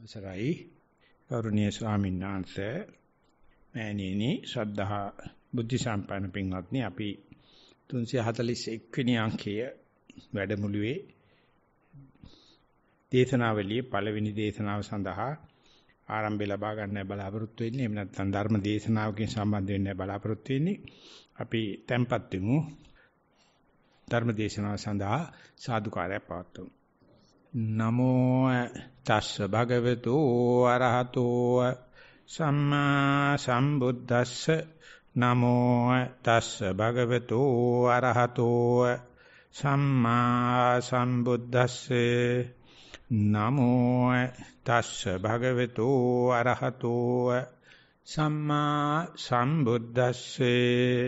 අවසරයි ගෞරවනීය ස්වාමීන් වහන්සේ මෑණියනි ශ්‍රද්ධා බුද්ධ සම්පන්න පින්වත්නි අපි 341 වෙනි අංකය වැඩමුළුවේ දේශනාවලියේ පළවෙනි දේශනාව සඳහා ආරම්භය ලබා ගන්න බලාපොරොත්තු වෙන්නේ එහෙම නැත්නම් ධර්ම දේශනාවකින් සම්බන්ධ වෙන්න බලාපොරොත්තු වෙන්නේ අපි tempත් වෙමු ධර්ම දේශනාව සඳහා සාදුකාරය පවත්වමු නමෝ තස්ස භගවතු අරහතෝ සම්මා සම්බුද්දස්ස නමෝ තස්ස භගවතු අරහතෝ සම්මා සම්බුද්දස්සේ නමෝ තස්ස භගවතු අරහතෝ සම්මා සම්බුද්දස්සේ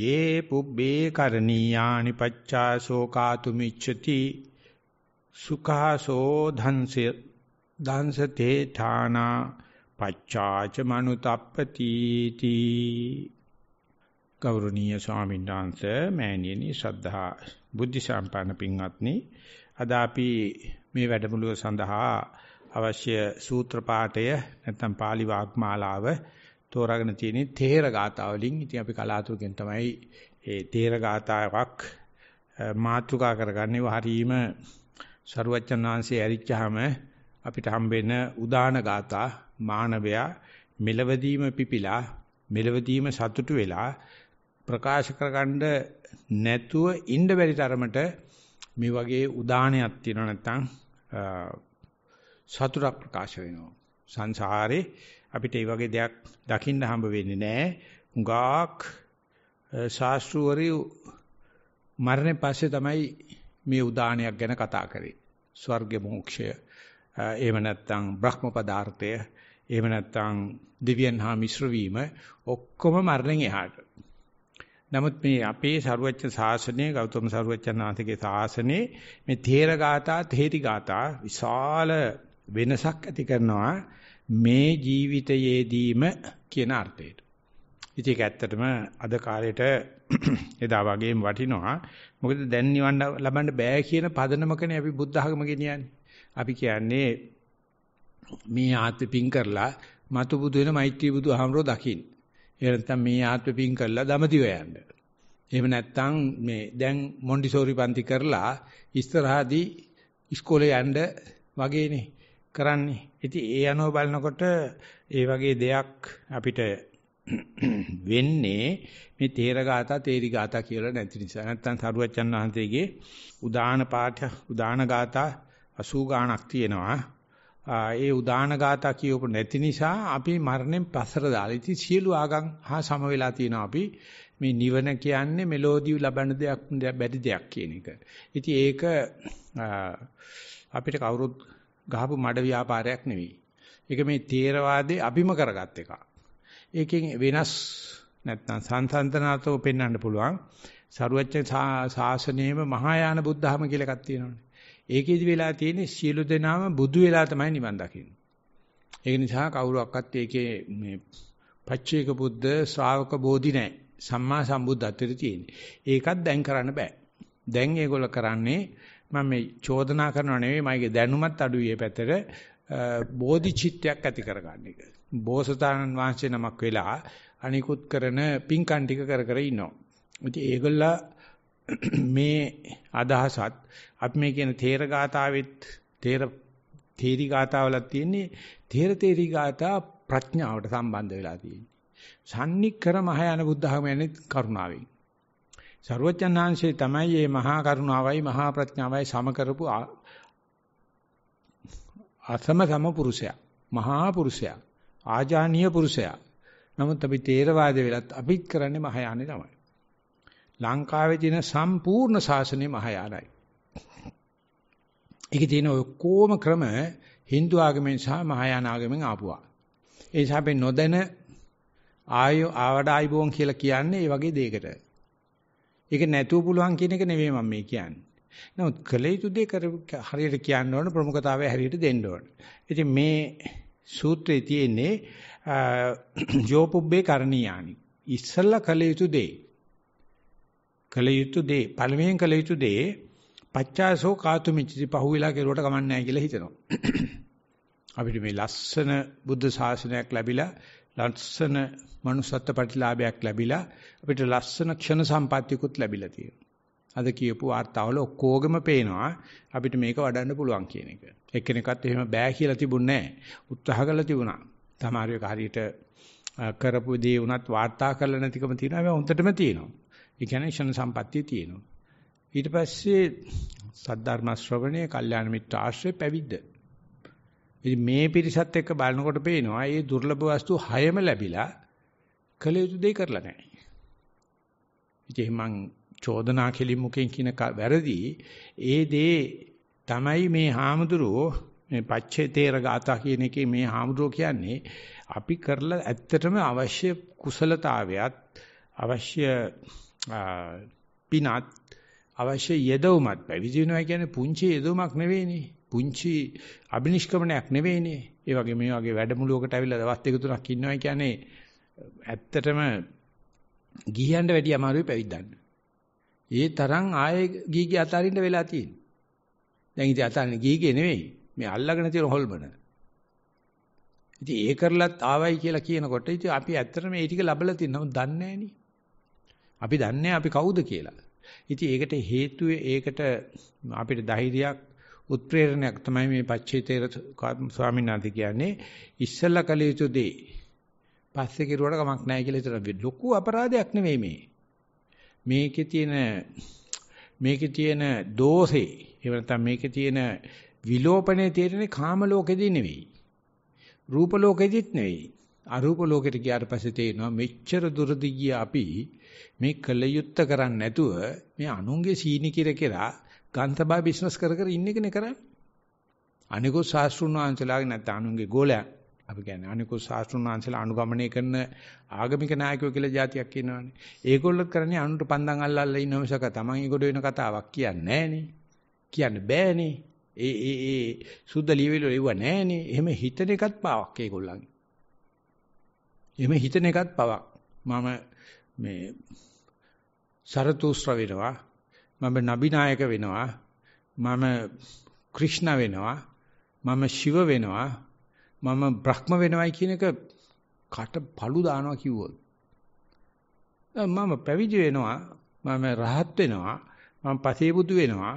යේ පුබ්බේ කරණීයානි පච්චා සෝකාතුමිච්ඡති සුඛාසෝ ධන්සේ ධන්සතේ ඨානා පච්චාච මනුතප්පති තී ගෞරවනීය ස්වාමීන් වහන්සේ මෑණියනි ශ්‍රද්ධා බුද්ධ සම්පන්න පින්වත්නි අද අපි මේ වැඩමුළුව සඳහා අවශ්‍ය සූත්‍ර පාඨය නැත්නම් pāli වාග්මාලාව තෝරාගෙන තියෙන තේර ගාථා වලින් ඉතින් අපි කලාතුරකින් තමයි ඒ තේර ගාථාවක් මාතෘකා කරගන්නේ හරීම සරුවච්චන් වහන්සේ ඇරිච්චාම අපිට හම්බෙන උදාන ගාථා මානවයා මෙලවදීම පිපිලා මෙලවදීම සතුටු වෙලා ප්‍රකාශ කරගන්න නැතුව ඉන්න බැරි තරමට මේ වගේ උදානයක් තියෙනවා නැත්නම් සතුටක් ප්‍රකාශ වෙනවා සංසාරේ අපිට මේ වගේ දෙයක් දකින්න හම්බ වෙන්නේ නැහැ හුඟක් ශාස්ත්‍රවරු මරණය පස්සේ තමයි මේ උදානයක් ගැන කතා කරේ. ස්වර්ග මොක්ෂය එහෙම නැත්නම් බ්‍රහ්ම පදාර්ථය එහෙම නැත්නම් දිව්‍යන් හා මිශ්‍ර වීම ඔක්කොම මරණයෙන් එහාට. නමුත් මේ අපේ ਸਰුවච්ච ශාසනය ගෞතම සරුවච්චන් වහන්සේගේ ශාසනේ මේ තේරගාතා තේරිගාතා විශාල වෙනසක් ඇති කරනවා මේ ජීවිතයේදීම කියන අර්ථයට. ඉතින් ඒක ඇත්තටම අද කාලේට එදා වගේම වටිනවා. මොකද දැන් නිවන් ලබන්න බෑ කියන පදනමකනේ අපි බුද්ධ ආගම ගෙනියන්නේ. අපි කියන්නේ මේ ආත්මෙ පිං කරලා මතු බුදු වෙන මෛත්‍රී බුදු ආමරෝ දකින්න. ඒ නැත්තම් මේ ආත්මෙ පිං කරලා දමදිව යන්න. එහෙම නැත්තම් මේ දැන් මොන්ඩිසෝරි පන්ති කරලා ඉස්තරහාදී ඉස්කෝලේ යන්න වගේනේ කරන්නේ. ඉතින් ඒ අනුව බලනකොට ඒ වගේ දෙයක් අපිට වෙන්නේ මේ තේරගාතා තේරිගාතා කියලා නැති නිසා. නැත්තම් සරුවච්චන් වහන්සේගේ උදාන පාඨ උදාන ගාතා 80 ගාණක් තියෙනවා. ඒ උදාන ගාතා කියවපු නැති නිසා අපි මරණයෙන් පස්සට දාලා ඉති සියලු ආගම් හා සම වෙලා තියෙනවා අපි මේ නිවන කියන්නේ මෙලෝඩිය ලබන දෙයක් බැරි දෙයක් කියන එක. ඉතින් ඒක අපිට කවුරුත් ගහපු මඩ ව්‍යාපාරයක් නෙවෙයි. ඒක මේ තේරවාදයේ අභිම කරගත් එකක්. ඒකෙන් වෙනස් නැත්නම් සංසන්තනාතෝ පෙන්වන්න පුළුවන්. සරුවච්ච සාසනයේම මහායාන බුද්ධහම කියලා එකක් තියෙනවානේ. ඒකෙදි වෙලා තියෙන්නේ සියලු දෙනාම බුදු වෙලා තමයි නිවන් දකින්නේ. ඒක නිසා කවුරුවක්වත් ඒකේ මේ පච්චේක බුද්ධ ශ්‍රාවක බෝධි නැහැ. සම්මා සම්බුද්ධත්වෙට තියෙන්නේ. ඒකත් දැන් කරන්න බෑ. දැන් ඒගොල්ලෝ කරන්නේ මම මේ චෝදනා කරනව නෙවෙයි මගේ දැනුමත් අඩුයි මේ පැතර බෝධිචිත්තයක් ඇති කරගන්න එක. බෝසතාණන් වහන්සේ නමක් වෙලා අනිකුත් කරන පින්කම් ටික කර කර ඉනවා. ඉතින් ඒගොල්ලා මේ අදහසත් අපි මේ කියන තේර ගාතාවෙත් තේර තේරි ගාතාවලත් තියෙන්නේ තේර තේරි ගාතා ප්‍රඥාවට සම්බන්ධ වෙලා තියෙන්නේ. සම්නික්කර මහායාන බුද්ධහම යන්නේ කරුණාවෙන්. ਸਰවඥාන්සේ තමයි මේ මහා කරුණාවයි මහා ප්‍රඥාවයි සම කරපු අසම සම පුරුෂයා. මහා පුරුෂයා. ආජානීය පුරුෂයා. නමුත් අපි තේරවාද වෙලත් අපිත් කරන්නේ මහායානෙ තමයි. ලංකාවේ තියෙන සම්පූර්ණ ශාසනය මහායානයි. ඒකේ තියෙන ඔක්කොම ක්‍රම Hindu ආගමෙන් සහ මහායාන ආගමෙන් ආපුවා. ඒ නිසා අපි නොදැන ආය ආවඩ ආයිබෝන් කියලා කියන්නේ ඒ වගේ දෙයකට. ඒක නැතුව පුළුවන් කියන එක නෙවෙයි මම මේ කියන්නේ. නමුත් කළ යුතු දේ හරියට කියන්න ඕන ප්‍රමුඛතාවය හරියට දෙන්න ඕන. ඉතින් මේ සූත්‍රයේ තියෙන්නේ යෝපුබ්බේ කරණියානි. ඉස්සල්ලා කළ යුතු දේ. කළ යුතු දේ පළමුවෙන් කළ යුතු දේ පච්චාසෝ කාතුමිච්චති පහුවෙලා කෙරුවට කමන්නේ නැහැ කියලා හිතනවා. අපිට මේ ලස්සන බුද්ධ ශාසනයක් ලැබිලා ලස්සන manussත්ත්ව ප්‍රතිලාභයක් ලැබිලා අපිට ලස්සන ක්ෂණ සම්පත්තියකුත් ලැබිලා තියෙනවා. අද කියපු වාර්තාවල ඔක්කොගෙම පේනවා අපිට මේක වඩන්න පුළුවන් කියන එක. එක්කෙනෙක්වත් එහෙම බෑ කියලා තිබුණේ නැහැ. උත්සාහ කළා තිබුණා. තමාරු එක හරියට කරපු දේ උනත් වාර්තා කරලා නැතිකම තියෙනවා. ඒක හොඳටම තියෙනවා. ඒ කියන්නේ ෂණ සම්පත්තිය තියෙනවා. ඊට පස්සේ සද්ධර්ම ශ්‍රවණය, කල්යාණ මිත්‍ර ආශ්‍රය පැවිද්ද. ඉතින් මේ පිරිසත් එක්ක බලනකොට පේනවා මේ දුර්ලභ වස්තු හයම ලැබිලා කළ යුතු දේ කරලා නැහැ. ඉතින් මං චෝදනා කෙලින් මුකෙන් කියන වැරදි ඒ දේ තමයි මේ හාමුදුරුවෝ මේ පච්චේ තේර ගාථා කියන එකේ මේ හාමුදුරුවෝ කියන්නේ අපි කරලා ඇත්තටම අවශ්‍ය කුසලතාවයත් අවශ්‍ය පිනත් අවශ්‍ය යෙදවුමත් පැවිදි වෙනවා කියන්නේ පුංචි යෙදවුමක් නෙවෙයිනේ පුංචි අබිනිෂ්ක්‍මණයක් නෙවෙයිනේ ඒ වගේ මේ වගේ වැඩමුළුවකට ඇවිල්ලා දවස් දෙක තුනක් ඉන්නවා කියන්නේ ඇත්තටම ගිහියන්ට වැඩිය අමාරුයි පැවිද්දන්න ඒ තරම් ආයේ ගීගේ අතාරින්න වෙලා තියෙනවා. දැන් ඉතින් අතාරින්නේ ගීගේ නෙවෙයි. මේ අල්ලගෙන තියෙන හොල්මන. ඉතින් ඒ කරලත් ආවයි කියලා කියනකොට ඉතින් අපි ඇත්තටම මේ ටික ලැබලා තියෙනවා දන්නේ අපි දන්නේ අපි කවුද කියලා. ඉතින් ඒකට හේතුව ඒකට අපිට ධෛර්යයක් උත්ප්‍රේරණයක් තමයි මේ පච්චේතේර ස්වාමීන් වහන්සේ කියන්නේ ඉස්සලා කළ යුතු දේ පස්සේ කෙරුවට කමක් නැහැ කියලා හිතන ලොකු අපරාධයක් නෙවෙයි මේ. මේකේ තියෙන මේකේ තියෙන දෝෂේ එහෙම නැත්නම් මේකේ තියෙන විලෝපනේ තේරෙන්නේ කාම ලෝකෙදී නෙවෙයි. රූප ලෝකෙදිත් නෙවෙයි. අරූප ලෝකෙට ගියාට පස්සේ තේනවා මෙච්චර දුරදි ගිය අපි මේ කලයුත්ත කරන්නේ නැතුව මේ අනුන්ගේ සීනි කිර කියලා ගන්තබා බිස්නස් කර කර ඉන්න එකනේ කරන්නේ. අනිකෝ ශාස්ත්‍රුණ වංශලාගේ නැත්නම් අනුන්ගේ ගෝලයක් අපි කියන්නේ අනිකුත් ශාස්ත්‍රුණාංශලා අනුගමනය කරන ආගමික නායකයෝ කියලා જાතියක් ඉන්නවනේ. ඒගොල්ලෝ කරන්නේ අනුන්ට පන්දන් අල්ලලා ඉන්න මිසක Taman ඊගොඩ වෙන කතාවක් කියන්නේ නැහනේ. කියන්න බෑනේ. ඒ ඒ ඒ සුද්ධ ලියවිලි ලැබුවා නැහනේ. එහෙම හිතන එකත් පාවක් ඒගොල්ලන්ගේ. එහෙම හිතන එකත් පාවක්. මම මේ සරතුස්ත්‍ර වෙනවා. මම නබි නායක වෙනවා. මම ක්‍රිෂ්ණ වෙනවා. මම ශිව වෙනවා. මම බ්‍රහ්ම වෙනවයි කියන එක කට පළු දානවා කිව්වොත් මම පැවිදි වෙනවා මම රහත් වෙනවා මම පසේබුදු වෙනවා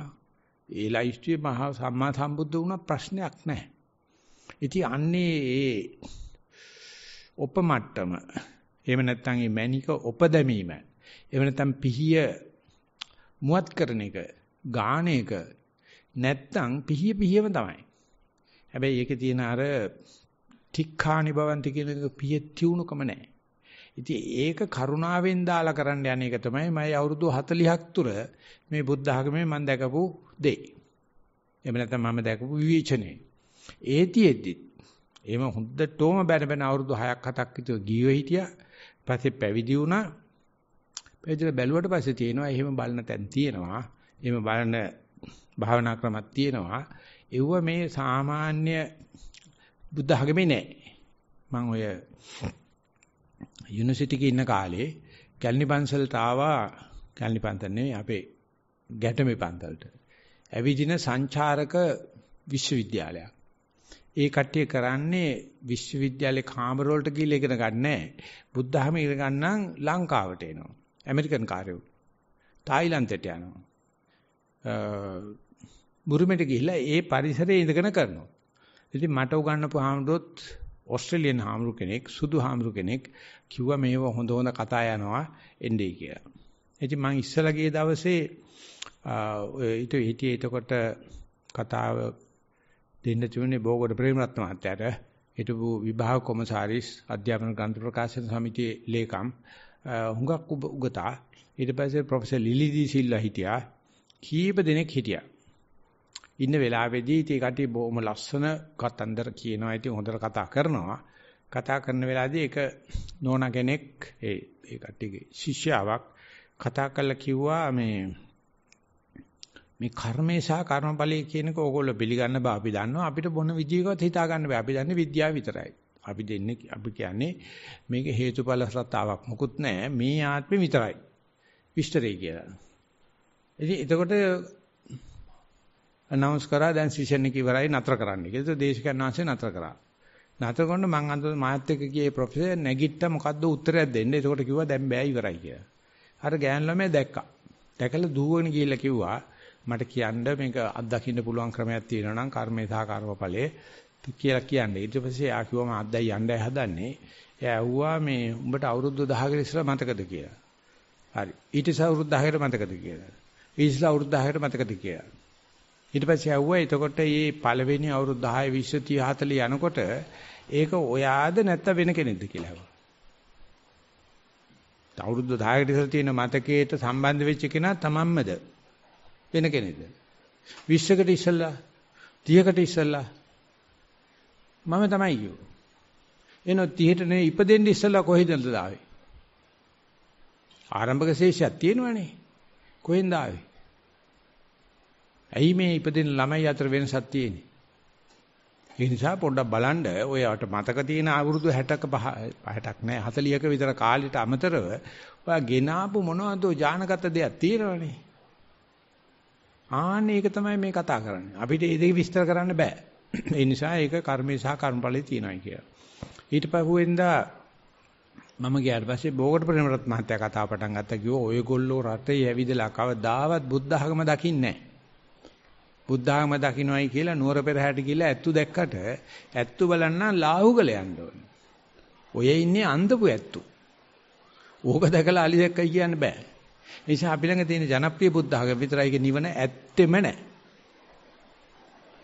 ඒ ලයිස්ට්ේ මහා සම්මා සම්බුද්ධ වුණා ප්‍රශ්නයක් නැහැ. ඉතින් අන්නේ ඒ උපමට්ටම එහෙම නැත්නම් මේ මැනික උපදැමීම එහෙම නැත්නම් පිහිය මුවත් කරන එක ගාන එක නැත්නම් පිහිය පිහියම තමයි. හැබැයි ඒකේ තියෙන අර තික්ඛානි භවන්ති කියන එක පිය තියුණුකම නැහැ. ඉතින් ඒක කරුණාවෙන් දාලා කරන්න යන එක තමයි මම අවුරුදු 40ක් තුර මේ බුද්ධ ධර්මයේ මම දැකපු දේ. එහෙම නැත්නම් මම දැකපු විවේචනේ. ඒතිෙද්දි එහෙම හොඳටම බැන බැන අවුරුදු 6ක් 7ක් විතර ගියෝ හිටියා. පස්සේ පැවිදි වුණා. පැවිදිලා බැලුවට පස්සේ තියෙනවා එහෙම බලන තැන් තියෙනවා. එහෙම බලන භාවනා ක්‍රමක් තියෙනවා. එව්ව මේ සාමාන්‍ය බුද්ධ ධර්මේ නෑ. මම ඔය යුනිවර්සිටි එකේ ඉන්න කාලේ කැලණි පන්සලට ආවා කැලණි පන්සල නෙවෙයි අපේ ගැටමේ පන්සලට. ඇවිදින සංචාරක විශ්වවිද්‍යාලයක්. ඒ කට්ටිය කරන්නේ විශ්වවිද්‍යාලේ කාමර වලට ගිහිල්ලා ඉගෙන ගන්නෑ. බුද්ධ ධර්ම ඉගෙන ගන්නම් ලංකාවට එනවා. ඇමරිකන් කාර්යෝ. තායිලන්තයට යනවා. බුරුමෙට ගිහිල්ලා ඒ පරිසරයේ ඉඳගෙන කරනවා. ඉතින් මට උගන්වපු හාමුදුරුවොත් ඕස්ට්‍රේලියානු හාමුදුරු කෙනෙක්, සුදු හාමුදුරු කෙනෙක් කිව්වා මේව හොඳ හොඳ කතා යනවා එන්නේ කියලා. ඉතින් මම ඉස්සලා ගිය දවසේ ඊට හිටියේ එතකොට කතාව දෙන්න තිබුණේ බෝගොඩ ප්‍රේමරත්න මහත්තයාට හිටපු විභාග කොමසාරිස් අධ්‍යාපන ග්‍රන්ථ ප්‍රකාශන සමිතියේ ලේකම් හුඟක් උගතා ඊට පස්සේ ප්‍රොෆෙසර් ලිලිදි සිල්ලා හිටියා කීප දෙනෙක් හිටියා ඉන්න වෙලාවේදී ඉතින් කටි බොහොම ලස්සන කතන්දර කියනවා ඉතින් හොඳට කතා කරනවා කතා කරන වෙලාවේදී ඒක නෝනා කෙනෙක් ඒ ඒ කට්ටියගේ ශිෂ්‍යාවක් කතා කරලා කිව්වා මේ මේ කර්මේ සහ කර්මඵලයේ කියනක ඕගොල්ලෝ පිළිගන්න බෑ අපි දන්නවා අපිට බොන විදියකවත් හිතා ගන්න බෑ අපි දන්නේ විද්‍යාව විතරයි අපි දෙන්නේ අපි කියන්නේ මේක හේතුඵල සත්‍තාවක් මොකුත් නැහැ මේ ආත්මෙ විතරයි විස්තරේ කියලා ඉතින් එතකොට අනවුන්ස් කරා දැන් සිෂන් එක ඉවරයි නතර කරන්න කියලා. ඒක දේශකයන් වහන්සේ නතර කරා. නතර කරනකොට මම අන්තිම මාත් එක්ක ගියේ ප්‍රොෆෙසර් නැගිට්ට මොකද්ද උත්තරයක් දෙන්න. ඒකට කිව්වා දැන් බෑ ඉවරයි කියලා. අර ගෑන් ළමයා දැක්කා. දැකලා දුවගෙන ගිහිල්ලා කිව්වා මට කියන්න මේක අත්දකින්න පුළුවන් ක්‍රමයක් තියෙනවා නම් කර්මේ සහ කර්මඵලයේ කියලා කියන්නේ. ඊට පස්සේ එයා කිව්වා මම අදයි යන්නයි හදන්නේ. එයා ඇහුවා මේ උඹට අවුරුදු 10කට ඉස්සලා මතකද කියලා. හරි. ඊට ඉස්සෙල් අවුරුදු 10කට මතකද කියලා. ඊට ඉස්සෙල් අවුරුදු 10කට මතකද කියලා. ඊට පස්සේ ඇහුවා එතකොට මේ පළවෙනි අවුරුදු 10 20 30 40 යනකොට ඒක ඔයාද නැත්නම් වෙන කෙනෙක්ද කියලා ඇහුවා. අවුරුදු 10කට ඉස්සර තියෙන මතකයට සම්බන්ධ වෙච්ච කෙනා තමන්මද වෙන කෙනෙක්ද? 20කට ඉස්සලා 30කට ඉස්සලා මම තමයි කිව්වා. එනෝ 30ට නේ ඉපදෙන්න ඉස්සලා කොහෙදද ආවේ? ආරම්භක ශේෂයක් තියෙනවනේ. කොහෙන්ද ආවේ? ඇයි මේ ඉපදෙන ළමයි අතර වෙනසක් තියෙන්නේ? ඒ නිසා පොඩ්ඩක් බලන්න ඔයාට මතක තියෙන අවුරුදු 60ක 60ක් නෑ 40ක විතර කාලෙට අමතරව ඔයා ගෙනාපු මොනවද ජානගත දෙයක් තියෙනවනේ. ආන්න ඒක තමයි මේ කතා කරන්නේ. අපිට ඒ දෙක විස්තර කරන්න බෑ. ඒ නිසා ඒක කර්මයේ සහ කර්මඵලයේ තියෙනයි කියලා. ඊට පහුවෙන්දා මම ගියාට පස්සේ බෝගට ප්‍රේමරත් මහත්තයා කතා පටන් ගත්තා කිව්වා ඔයගොල්ලෝ රටේ ඇවිදලා කවදාවත් බුද්ධ ධර්ම දකින්නේ නැහැ. බුද්ධාගම දකින්නයි කියලා නුවර පෙරහැරට ගිහිල්ලා ඇත්තු දැක්කට ඇත්තු බලන්න ලාහුගල යන්න ඕනේ. ඔය ඉන්නේ අන්දපු ඇත්තු. ඕක දැකලා අලි දැක්කයි කියන්න බෑ. ඒ නිසා අපි ළඟ තියෙන ජනප්‍රිය බුද්ධාගම විතරයි නිවන ඇත්තෙම නෑ.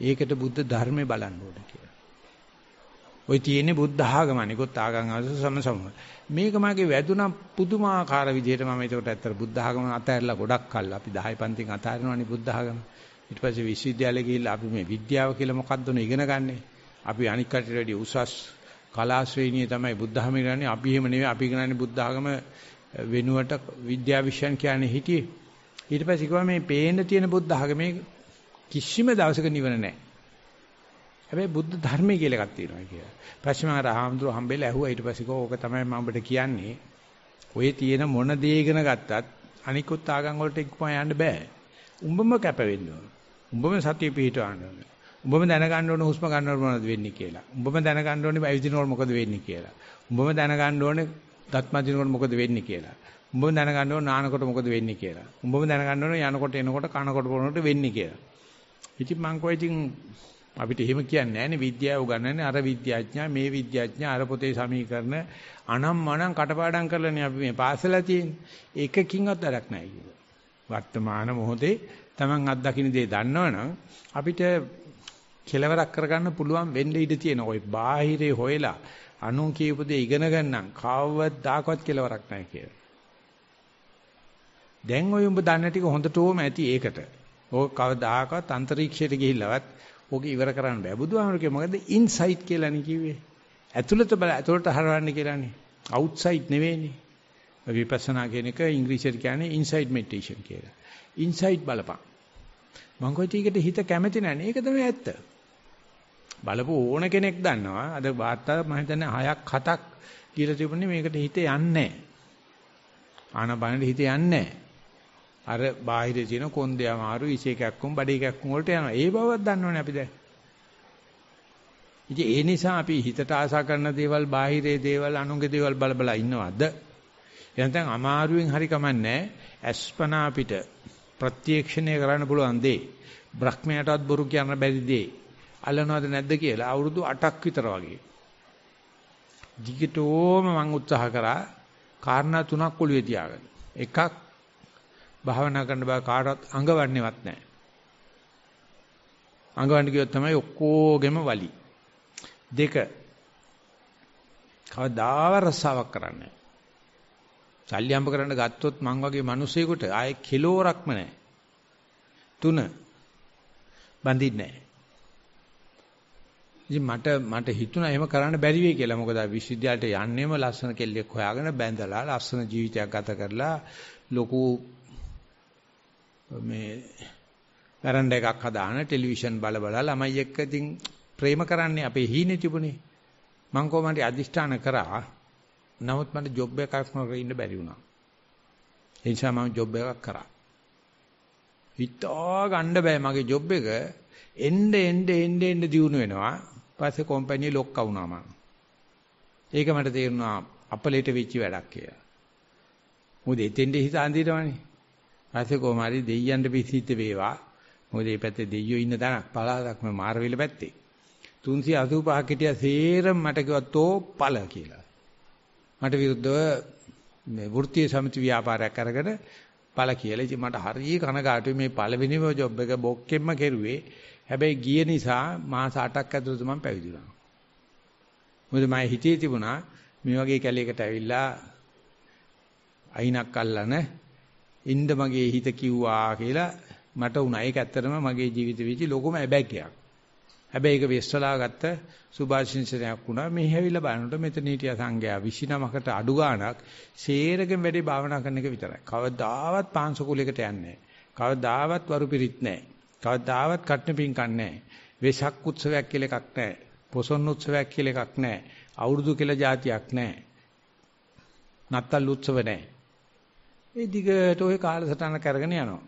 ඒකට බුද්ධ ධර්මය බලන්න ඕනේ කියලා. ඔය තියෙන්නේ බුද්ධ ආගම අනිකොත් ආගම් අතර සමසම. මේක මගේ වැදුනා පුදුමාකාර විදිහට මම ඒකට ඇත්තට බුද්ධ ආගම අතහැරලා ගොඩක් කල් අපි 10 පන්තිෙන් අතහැරනවානේ බුද්ධ ආගම. ඊට පස්සේ විශ්වවිද්‍යාලේ ගිහිල්ලා අපි මේ විද්‍යාව කියලා මොකක්දන ඉගෙන ගන්නෙ. අපි අනික් කටට වැඩිය උසස් කලා ශ්‍රේණියේ තමයි බුද්ධ ධර්ම ඉගෙනන්නේ. අපි එහෙම නෙවෙයි අපි ඉගෙනන්නේ බුද්ධ ආගම වෙනුවට විද්‍යා විෂයන් කියන්නේ හිටියේ. ඊට පස්සේ කිව්වා මේ පේන්න තියෙන බුද්ධ ආගමේ කිසිම දවසක නිවන නැහැ. හැබැයි බුද්ධ ධර්මය කියලා එකක් තියෙනවා කියලා. ප්‍රශ්න අර ආම්දුර හම්බෙලා ඇහුවා ඊට පස්සේ කෝ ඕක තමයි මම ඔබට කියන්නේ. ඔය තියෙන මොන දේ ඉගෙන ගත්තත් අනිකුත් ආගම් වලට ඉක්මවා යන්න බෑ. උඹම කැප වෙන්න ඕන. උඹම සතිය පිහිටවන්න ඕනේ. උඹම දැනගන්න ඕනේ හුස්ම ගන්නකොට මොනවද වෙන්නේ කියලා. උඹම දැනගන්න ඕනේ ඇවිදිනකොට මොකද වෙන්නේ කියලා. උඹම දැනගන්න ඕනේ දත් මදිනකොට මොකද වෙන්නේ කියලා. උඹම දැනගන්න ඕනේ නානකොට මොකද වෙන්නේ කියලා. උඹම දැනගන්න ඕනේ යනකොට එනකොට කනකොට පොනකොට වෙන්නේ කියලා. ඉතින් මං කෝ ඉතින් අපිට එහෙම කියන්නේ නැහැනේ විද්‍යාව උගන්වන්නේ අර විද්‍යාඥයා මේ විද්‍යාඥයා අර පොතේ සමීකරණ අනම්මනම් කටපාඩම් කරලානේ අපි මේ පාසල තියෙන්නේ. එකකින්වත් වැඩක් නැහැ කියලා. වර්තමාන මොහොතේ Taman අත්දකින්න දේ දන්නවනම් අපිට කෙලවරක් කරගන්න පුළුවන් වෙන්න ඉඩ තියෙන. ওই බාහිරේ හොයලා අනුන් කියපු දේ ඉගෙන ගන්නම් කවවදාකවත් කෙලවරක් නැහැ කියලා. දැන් ඔය උඹ දන්න ටික හොඳටම ඇති ඒකට. ඕක කවදාකවත් අන්තරීක්ෂයට ගිහිල්ලවත් ඕක ඉවර කරන්න බෑ. බුදුහාමරකේ මොකද ඉන්සයිට් කියලානේ කිව්වේ. ඇතුළත බල ඇතුළට හරවන්න කියලානේ. අවුට්සයිඩ් නෙවෙයිනේ. විපස්සනා කියන එක ඉංග්‍රීසියෙන් කියන්නේ ඉන්සයිඩ් මෙඩිටේෂන් කියලා. ඉන්සයිට් බලපන්. මං කොයිටීකට හිත කැමති නැහැ. ඒක තමයි ඇත්ත. බලපු ඕන කෙනෙක් දන්නවා. අද වාර්තා මම හිතන්නේ 6ක් 7ක් කියලා තිබුණේ මේකට හිත යන්නේ ආනපනට හිත යන්නේ අර බාහිර තියෙන කොන්දේ අමාරු 21ක් වුම් බඩේ එකක් වුම් වලට යනවා. ඒ බවවත් දන්නවනේ අපි දැන්. ඉතින් ඒ නිසා අපි හිතට ආසා කරන දේවල් බාහිරේ දේවල් අනුන්ගේ දේවල් බල බල ඉන්නවද? එනතන් අමාරුවෙන් හරි කමන්නේ. ඇස්පනා පිට ප්‍රත්‍යක්ෂණය කරන්න පුළුවන් දේ. බ්‍රහ්මයාටත් බොරු කියන්න බැරි දේ. අල්ලනවද නැද්ද කියලා අවුරුදු 8ක් විතර වගේ. දිගටම මම උත්සාහ කරා කාරණා තුනක් ඔළුවේ තියාගන්න. එකක් භාවනා කරන්න බෑ කාටවත් අඟවන්නේවත් නැහැ. අඟවන්න කියොත් තමයි ඔක්කොගෙම වලි. දෙක කවදාව රස්සාවක් කරන්නේ සල්ලි හම්බ කරන්න ගත්තොත් මං වගේ මිනිස්සෙකුට ආයේ කිලෝරක්ම නැහැ. තුන බඳින්නේ නැහැ. ඉතින් මට මට හිතුණා එහෙම කරන්න බැරි වෙයි කියලා. මොකද විශ්වවිද්‍යාලයට යන්නේම ලස්සන කෙල්ලෙක් හොයාගෙන බැඳලා ලස්සන ජීවිතයක් ගත කරලා ලොකු මේ වැරන්ඩ එකක් හදාන ටෙලිවිෂන් බල බල ළමයි එක්ක ඉතින් ප්‍රේම කරන්නේ අපේ හීනේ තිබුණේ. මං කොහොමද අදිෂ්ඨාන කරා නමුත් මට ජොබ් එකක් නොකර ඉන්න බැරි වුණා. ඒ නිසා මම ජොබ් එකක් කරා. හිතා ගන්න බෑ මගේ ජොබ් එක එන්න එන්න එන්න එන්න දියුණු වෙනවා. පස්සේ කම්පැනි ලොක්ක වුණා මම. ඒක මට තේරුණා අපලේට වෙච්ච වැඩක් කියලා. මොකද එතෙන්ද හිත අඳිනවනේ. පස්සේ කොහොම හරි දෙයියන්ට පිසිත වේවා. මොකද මේ පැත්තේ දෙයියෝ ඉන්න තැනක් පළාතක් මම මාරවිල පැත්තේ. 385 කිටිය සේරම මට කිව්වා තෝ පළ කියලා. මට විරුද්ධව මේ වෘත්තීය සමිති ව්‍යාපාරයක් අරගෙන පළ කියලා. ඉතින් මට හරිය කනගාටුයි මේ පළවෙනිම ජොබ් එක බොක්කෙම්ම කෙරුවේ. හැබැයි ගිය නිසා මාස 8ක් ඇතුළත මම පැවිදි වුණා. මොකද මම හිතේ තිබුණා මේ වගේ කැලේකට ඇවිල්ලා අයිනක් අල්ලන ඉන්න මගේ හිත කිව්වා කියලා මට උනා. ඒක ඇත්තටම මගේ ජීවිතේ වෙච්ච ලොකුම ඇබැග්යක්. හැබැයි ඒක වෙස්සලා ගත්ත සුභාශිංසනයක් වුණා. මේ හැවිලා බලනකොට මෙතන හිටිය සංඝයා 29කට අඩු ගාණක් සේරගෙන් වැඩි භාවනා කරන එක විතරයි. කවදාවත් පාංශකූලයකට යන්නේ කවදාවත් වරු පිරිත් නැහැ. කවදාවත් කටන පිංකම් නැහැ. වෙසක් උත්සවයක් කියලා එකක් නැහැ. පොසොන් උත්සවයක් කියලා එකක් නැහැ. අවුරුදු කියලා જાතියක් නැහැ. නත්තල් උත්සව නැහැ. ඒ දිගට ওই කාලසටහන කරගෙන යනවා.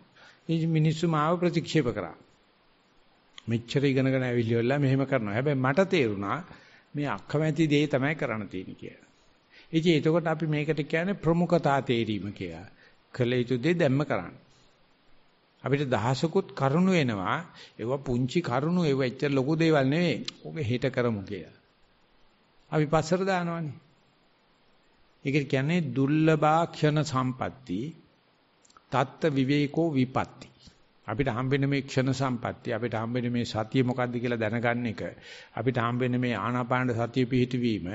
මේ මිනිස්සු මාව ප්‍රතික්ෂේප කරා. මෙච්චර ඉගෙනගෙන ඇවිල්ලා මෙහෙම කරනවා. හැබැයි මට තේරුණා මේ අක්කමැති දේ තමයි කරන්න තියෙන්නේ කියලා. ඉතින් එතකොට අපි මේකට කියන්නේ ප්‍රමුඛතා තේරීම කියලා. කළ යුතු දේ දැම්ම කරන්න. අපිට දහසකුත් කරුණු එනවා. ඒවා පුංචි කරුණු ඒවා එච්චර ලොකු දේවල් නෙවෙයි. ඕක හෙට කරමු කියලා. අපි පස්සට දානවනේ. ඒක කියන්නේ දුර්ලභාක්ෂණ සම්පatti තත්ත විවේකෝ විපatti. අපිට හම්බෙන මේ ක්ෂණ සම්පත්තිය අපිට හම්බෙන මේ සතිය මොකද්ද කියලා දැනගන්න එක අපිට හම්බෙන මේ ආනාපාන සතිය පිහිටවීම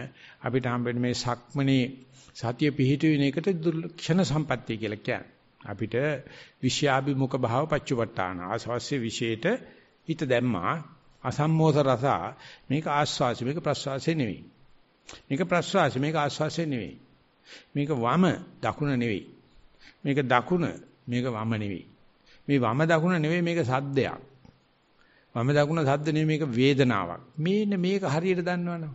අපිට හම්බෙන මේ සක්මනේ සතිය පිහිටවින එකට ක්ෂණ සම්පත්තිය කියලා කියන්නේ අපිට විෂයාභිමුඛ භාව පච්චුපට්ඨාන ආස්වාස්සේ විශේෂයට හිත දැම්මා අසම්මෝස රස මේක ආස්වාසි මේක ප්‍රස්වාසය නෙවෙයි මේක ප්‍රස්වාසය මේක ආස්වාසය නෙවෙයි මේක වම දකුණ නෙවෙයි මේක දකුණ මේක වම නෙවෙයි මේ වම දකුණ නෙවෙයි මේක සද්දයක්. වම දකුණ සද්ද නෙවෙයි මේක වේදනාවක්. මේන මේක හරියට දන්නවනම්.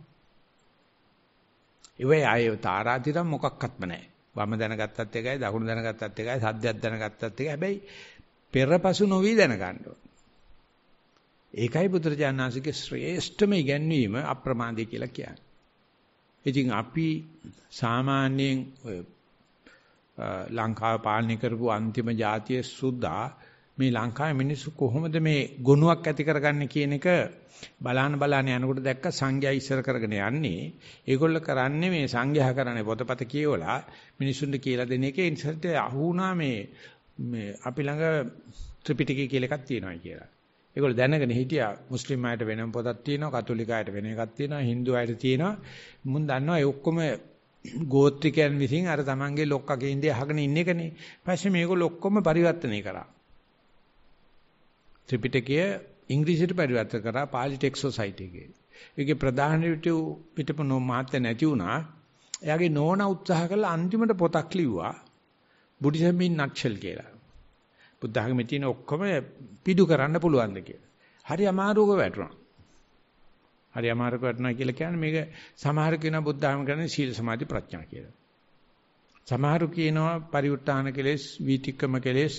ඉවේ ආයේ තාරාතිරම් මොකක්වත්ම නැහැ. වම දැනගත්තත් එකයි දකුණ දැනගත්තත් එකයි සද්දයක් දැනගත්තත් එකයි. හැබැයි පෙරපසු නොවි දැනගන්න ඒකයි බුදුරජාණන් වහන්සේගේ ශ්‍රේෂ්ඨම ඉගැන්වීම අප්‍රමාදය කියලා කියන්නේ. ඉතින් අපි සාමාන්‍යයෙන් ලංකාව පාලනය කරපු අන්තිම ජාතිය සුද්දා මේ ලංකාවේ මිනිස්සු කොහොමද මේ ගුණයක් ඇති කරගන්නේ කියන එක බලහන බලහන යනකොට දැක්ක සංඝයා ඉස්සර කරගෙන යන්නේ. ඒගොල්ල කරන්නේ මේ සංඝයා කරන්නේ පොතපත කියවලා මිනිසුන්ට කියලා දෙන එක ඉන්සර්ට් අහුණා මේ මේ අපි ළඟ ත්‍රිපිටකය කියලා එකක් තියෙනවා කියලා. ඒගොල්ල දැනගෙන හිටියා මුස්ලිම් අයට වෙනම පොතක් තියෙනවා, කතෝලික අයට වෙන එකක් තියෙනවා, Hindu අයට තියෙනවා. මුන් දන්නවා ඒ ඔක්කොම ගෝත්‍රිකයන් විසින් අර තමන්ගේ ලොක්කගේ ඉඳේ අහගෙන ඉන්න එකනේ. පස්සේ මේගොල්ලෝ ඔක්කොම පරිවර්තනය කරා. ත්‍රිපිටකය ඉංග්‍රීසියට පරිවර්තන කරා පාලි ටෙක්ස් සොසයිටි එකේ. ඒකේ ප්‍රධාන විටු පිටපොන මාත්‍ය නැති වුණා. එයාගේ නෝනා උත්සාහ කරලා අන්තිමට පොතක් ලිව්වා. බුද්ධිසම් ඉන් නක්ෂල් කියලා. බුද්ධ ධර්මයේ තියෙන ඔක්කොම පිටු කරන්න පුළුවන් ද කියලා. හරි අමාරුවක වැටුණා. හරි අමාරුක වටනවා කියලා කියන්නේ මේක සමහර කියනවා බුද්ධ ධර්ම කරන්නේ සීල සමාධි ප්‍රඥා කියලා. සමහරු කියනවා පරිඋත්ථාන කෙලෙස්, වීතික්කම කෙලෙස්,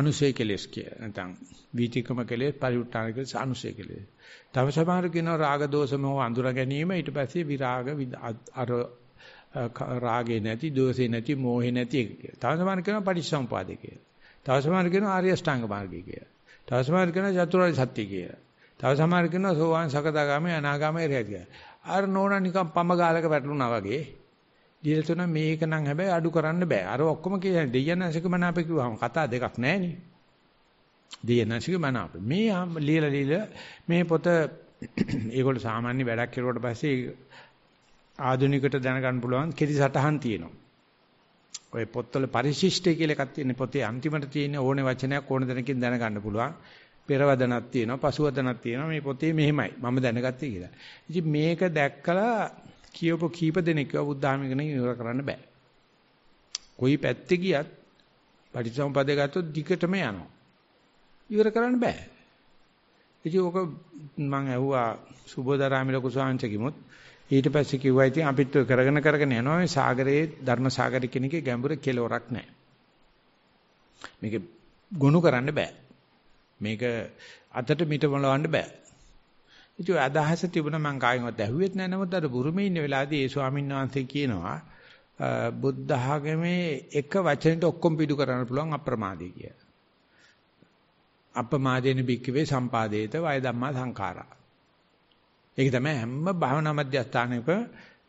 අනුසය කෙලෙස් කියලා. නැත්නම් වීතික්කම කෙලෙස්, පරිඋත්ථාන කෙලෙස්, අනුසය කෙලෙස්. තව සමහරු කියනවා රාග දෝෂමෝ අඳුර ගැනීම ඊට පස්සේ විරාග අර රාගේ නැති, දෝෂේ නැති, මෝහේ නැති එක කියලා. තව සමහරු කියනවා පටිච්චසමුපාදේ කියලා. තව සමහරු කියනවා ආර්ය අෂ්ටාංග මාර්ගය කියලා. තව සමහරු කියනවා චතුරාර්ය සත්‍ය කියලා. තව සමහර කියනවා සෝවාන් සකදාගාමී අනාගාමී රැතිය. අර නෝනා නිකන් පම ගාලක වැටුණා වගේ. දීලා තුන මේක නම් හැබැයි අඩු කරන්න බෑ. අර ඔක්කොම කියන්නේ දෙයයන්සික මනාප කිව්වම කතා දෙකක් නෑනේ. දෙයයන්සික මනාප. මේ ලියලා ලියලා මේ පොත ඒගොල්ලෝ සාමාන්‍ය වැඩක් කරුවට පස්සේ ආධුනිකට දැනගන්න පුළුවන් කෙටි සටහන් තියෙනවා. ඔය පොත්වල පරිශිෂ්ඨය කියලා එකක් තියෙන පොතේ අන්තිමට තියෙන ඕනේ වචනයක් ඕන දෙනකින් දැනගන්න පුළුවන්. පෙරවදනක් තියෙනවා, පසුවදනක් තියෙනවා. මේ පොතේ මෙහෙමයි. මම දැනගත්තේ කියලා. ඉතින් මේක දැක්කලා කියවපු කීප දෙනෙක් කිව්වා බුද්ධ ධර්ම ගැන ඉවර කරන්න බෑ. කොයි පැත්තේ ගියත් පටිච්චසමුප්පාදේ ගත්තොත් දිගටම යනවා. ඉවර කරන්න බෑ. ඉතින් ඕක මම ඇහුවා සුබෝධාරාමි ලොකු සාංශකිමුත් ඊට පස්සේ කිව්වා ඉතින් අපිත් ඔය කරගෙන කරගෙන යනවා මේ සාගරයේ ධර්ම සාගර කෙනෙක්ගේ ගැඹුර කෙලවරක් නැහැ. මේක ගොනු කරන්න බෑ. මේක අතට මිට මොලවන්න බෑ. ඉතින් අදහස තිබුණා මම කායින්වත් ඇහුවෙත් නෑ නමුත් අර බුරුමේ ඉන්න වෙලාවේදී ඒ ස්වාමීන් වහන්සේ කියනවා බුද්ධ ආගමේ එක වචනෙට ඔක්කොම පිටු කරන්න පුළුවන් අප්‍රමාදේ කියලා. අප්‍රමාදේන බික්කවේ සම්පාදේත වය ධම්මා සංඛාරා. ඒක තමයි හැම භවනා මධ්‍යස්ථානයක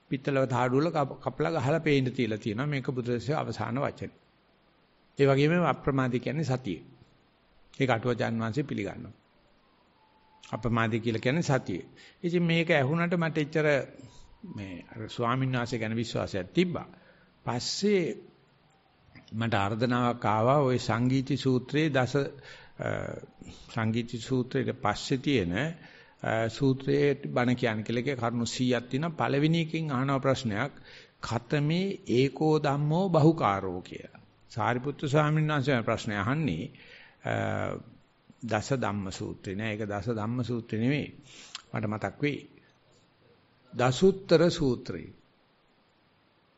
පිත්තලව තාඩුවල කපලා ගහලා පේන්න තියලා තියෙනවා මේක බුදුරජාණන් අවසාන වචනේ. ඒ වගේම අප්‍රමාදී කියන්නේ සතියේ. ඒක අටුවචන් වහන්සේ පිළිගන්නවා. අපමාදී කියලා කියන්නේ සතිය. ඉතින් මේක ඇහුණට මට එච්චර මේ අර ස්වාමීන් වහන්සේ ගැන විශ්වාසයක් තිබ්බා. පස්සේ මට ආර්දනාවක් ආවා ওই සංගීති සූත්‍රයේ දස සංගීති සූත්‍රයේ පස්සේ තියෙන සූත්‍රයේ බණ කියන්නේ කියලා එක කරුණු 100ක් තියෙනවා. පළවෙනි එකෙන් අහන ප්‍රශ්නයක් ඛතමේ ඒකෝ ධම්මෝ බහුකාරෝ කියලා. සාරිපුත්තු ස්වාමීන් වහන්සේ ප්‍රශ්නය අහන්නේ දස ධම්ම සූත්‍රය නෑ ඒක දස ධම්ම සූත්‍රය නෙමෙයි මට මතක් වෙයි දසුත්තර සූත්‍රය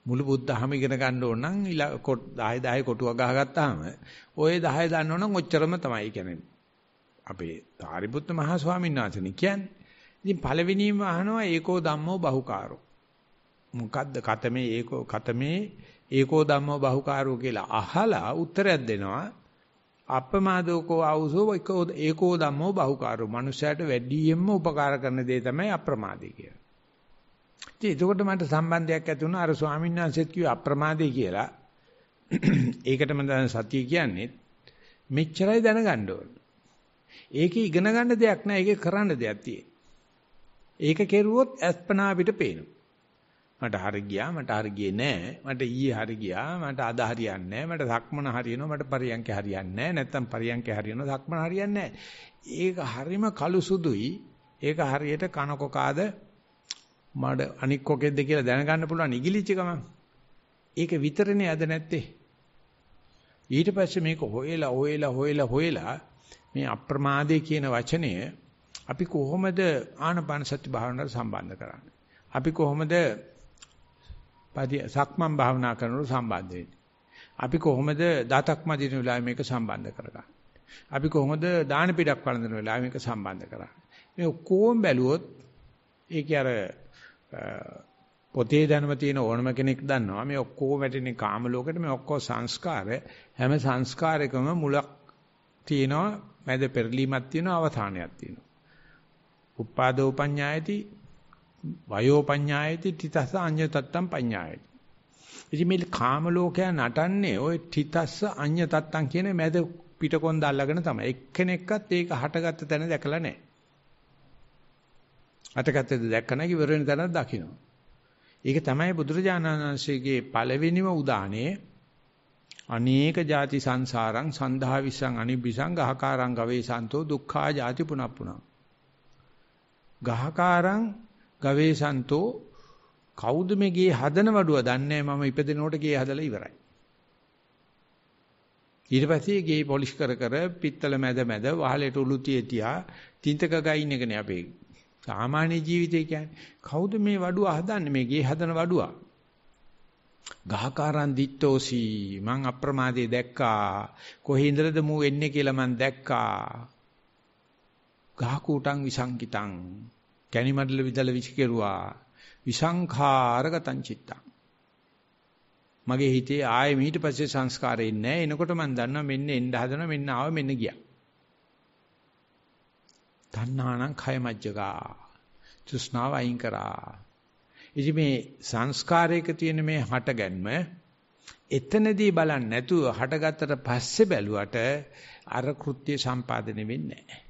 මුළු බුද්ධ ධර්ම ඉගෙන ගන්න ඕන නම් 10 10 කොටුව ගහගත්තාම ওই 10 දන්නවනම් ඔච්චරම තමයි කියන්නේ අපේ සාරිපුත්ත මහ ස්වාමීන් වහන්සේනේ කියන්නේ ඉතින් පළවෙනිම අහනවා ඒකෝ ධම්මෝ බහුකාරෝ මොකද්ද කතමේ ඒකෝ කතමේ ඒකෝ ධම්මෝ බහුකාරෝ කියලා අහලා උත්තරයක් දෙනවා අප්‍රමාදෝකෝ ආවුසෝ ඒකෝ ඒකෝ ධම්මෝ බහුකාරෝ. මනුෂයාට වැඩියෙන්ම උපකාර කරන දේ තමයි අප්‍රමාදේ කියන්නේ. ඉතින් එතකොට මට සම්බන්ධයක් ඇති වුණා අර ස්වාමීන් වහන්සේත් කිව්ව අප්‍රමාදේ කියලා. ඒකට මම දැන් සතිය කියන්නේ මෙච්චරයි දැනගන්න ඕන. ඒකේ ඉගෙන ගන්න දෙයක් නෑ. ඒකේ කරන්න දෙයක් තියෙන. ඒක කෙරුවොත් අස්පනා අපිට පේනවා. මට හරි ගියා මට හරි ගියේ නෑ මට ඊයේ හරි ගියා මට අද හරියන්නේ නෑ මට සක්මන හරියනවා මට පරියන්ක හරියන්නේ නෑ නැත්තම් පරියන්ක හරියනවා සක්මන හරියන්නේ නෑ ඒක හරිම කළු සුදුයි ඒක හරියට කනකොකාද මඩ අනික් කොකෙද්ද කියලා දැනගන්න පුළුවන් ඉගිලිච්ච ගමන් ඒක විතරනේ අද නැත්තේ ඊට පස්සේ මේක හොයලා හොයලා හොයලා හොයලා මේ අප්‍රමාදේ කියන වචනය අපි කොහොමද ආනපාන සති භාවනාවට සම්බන්ධ කරන්නේ අපි කොහොමද පදි සක්මන් භාවනා කරනකොට සම්බන්ධ වෙන්නේ. අපි කොහොමද දාතක් මදින වෙලාවේ මේක සම්බන්ධ කරගන්නේ? අපි කොහොමද දාන පිටක් වළඳන වෙලාවේ මේක සම්බන්ධ කරන්නේ? මේ ඔක්කොම බැලුවොත් ඒකේ අර පොතේ දැනුම තියෙන ඕනම කෙනෙක් දන්නවා මේ ඔක්කොම වැටෙන්නේ කාම ලෝකෙට මේ ඔක්කොම සංස්කාර හැම සංස්කාරයකම මුලක් තියෙනවා මැද පෙරලීමක් තියෙනවා අවධානයක් තියෙනවා උපාදෝපඤ්ඤායති වයෝ පඤ්ඤායති තිතස්ස අඤ්ඤ තත්තම් පඤ්ඤායති. ඉතින් මේ කාම ලෝකයා නටන්නේ ওই තිතස්ස අඤ්ඤ තත්තම් කියන මැද පිටකොන්ද අල්ලගෙන තමයි. එක්කෙනෙක්වත් ඒක හටගත්ත තැන දැකලා නැහැ. හටගත්තද දැක්ක නැකි වෙරෙන තැනක් දකින්න. ඒක තමයි බුදුරජාණන් වහන්සේගේ පළවෙනිම උදානේ. අනේක ಜಾති සංසාරං සන්ධා විසං අනිබිසං ගහකාරං ගවේ සන්තෝ දුක්ඛා ಜಾති පුනප්පුනා. ගහකාරං ගවේෂන්තෝ කවුද මේ ගේ හදන වඩුව දන්නේ මම ඉපදෙනකොට ගේ හදලා ඉවරයි. ඊට පස්සේ ගේ පොලිෂ් කර කර පිත්තල මැද මැද වහලට උලුතිය තියා තින්තක ගයින් එකනේ අපේ සාමාන්‍ය ජීවිතේ කියන්නේ කවුද මේ වඩුව හදන්නේ මේ ගේ හදන වඩුවා ගහකාරන් දිත්තෝසි මං අප්‍රමාදේ දැක්කා කොහේ ඉඳලද මූ එන්නේ කියලා මං දැක්කා ගහ කූටං විසංකිතං කැණිමඩල විදල විච කෙරුවා. විසංඛාරගතං චිත්තං. මගේ හිතේ ආයේ ඊට පස්සේ සංස්කාරය ඉන්නේ නැහැ. එනකොට මම දන්නවා මෙන්න එන්න හදනවා මෙන්න ආව මෙන්න ගියා. තණ්හානම් කය මජ්ජගා. තෘෂ්ණාව අයින් කරා. ඉතින් මේ සංස්කාරයක තියෙන මේ හටගැන්ම එතනදී බලන්නේ නැතුව හටගත්තට පස්සේ බැලුවට අර කෘත්‍ය සම්පාදනය වෙන්නේ නැහැ.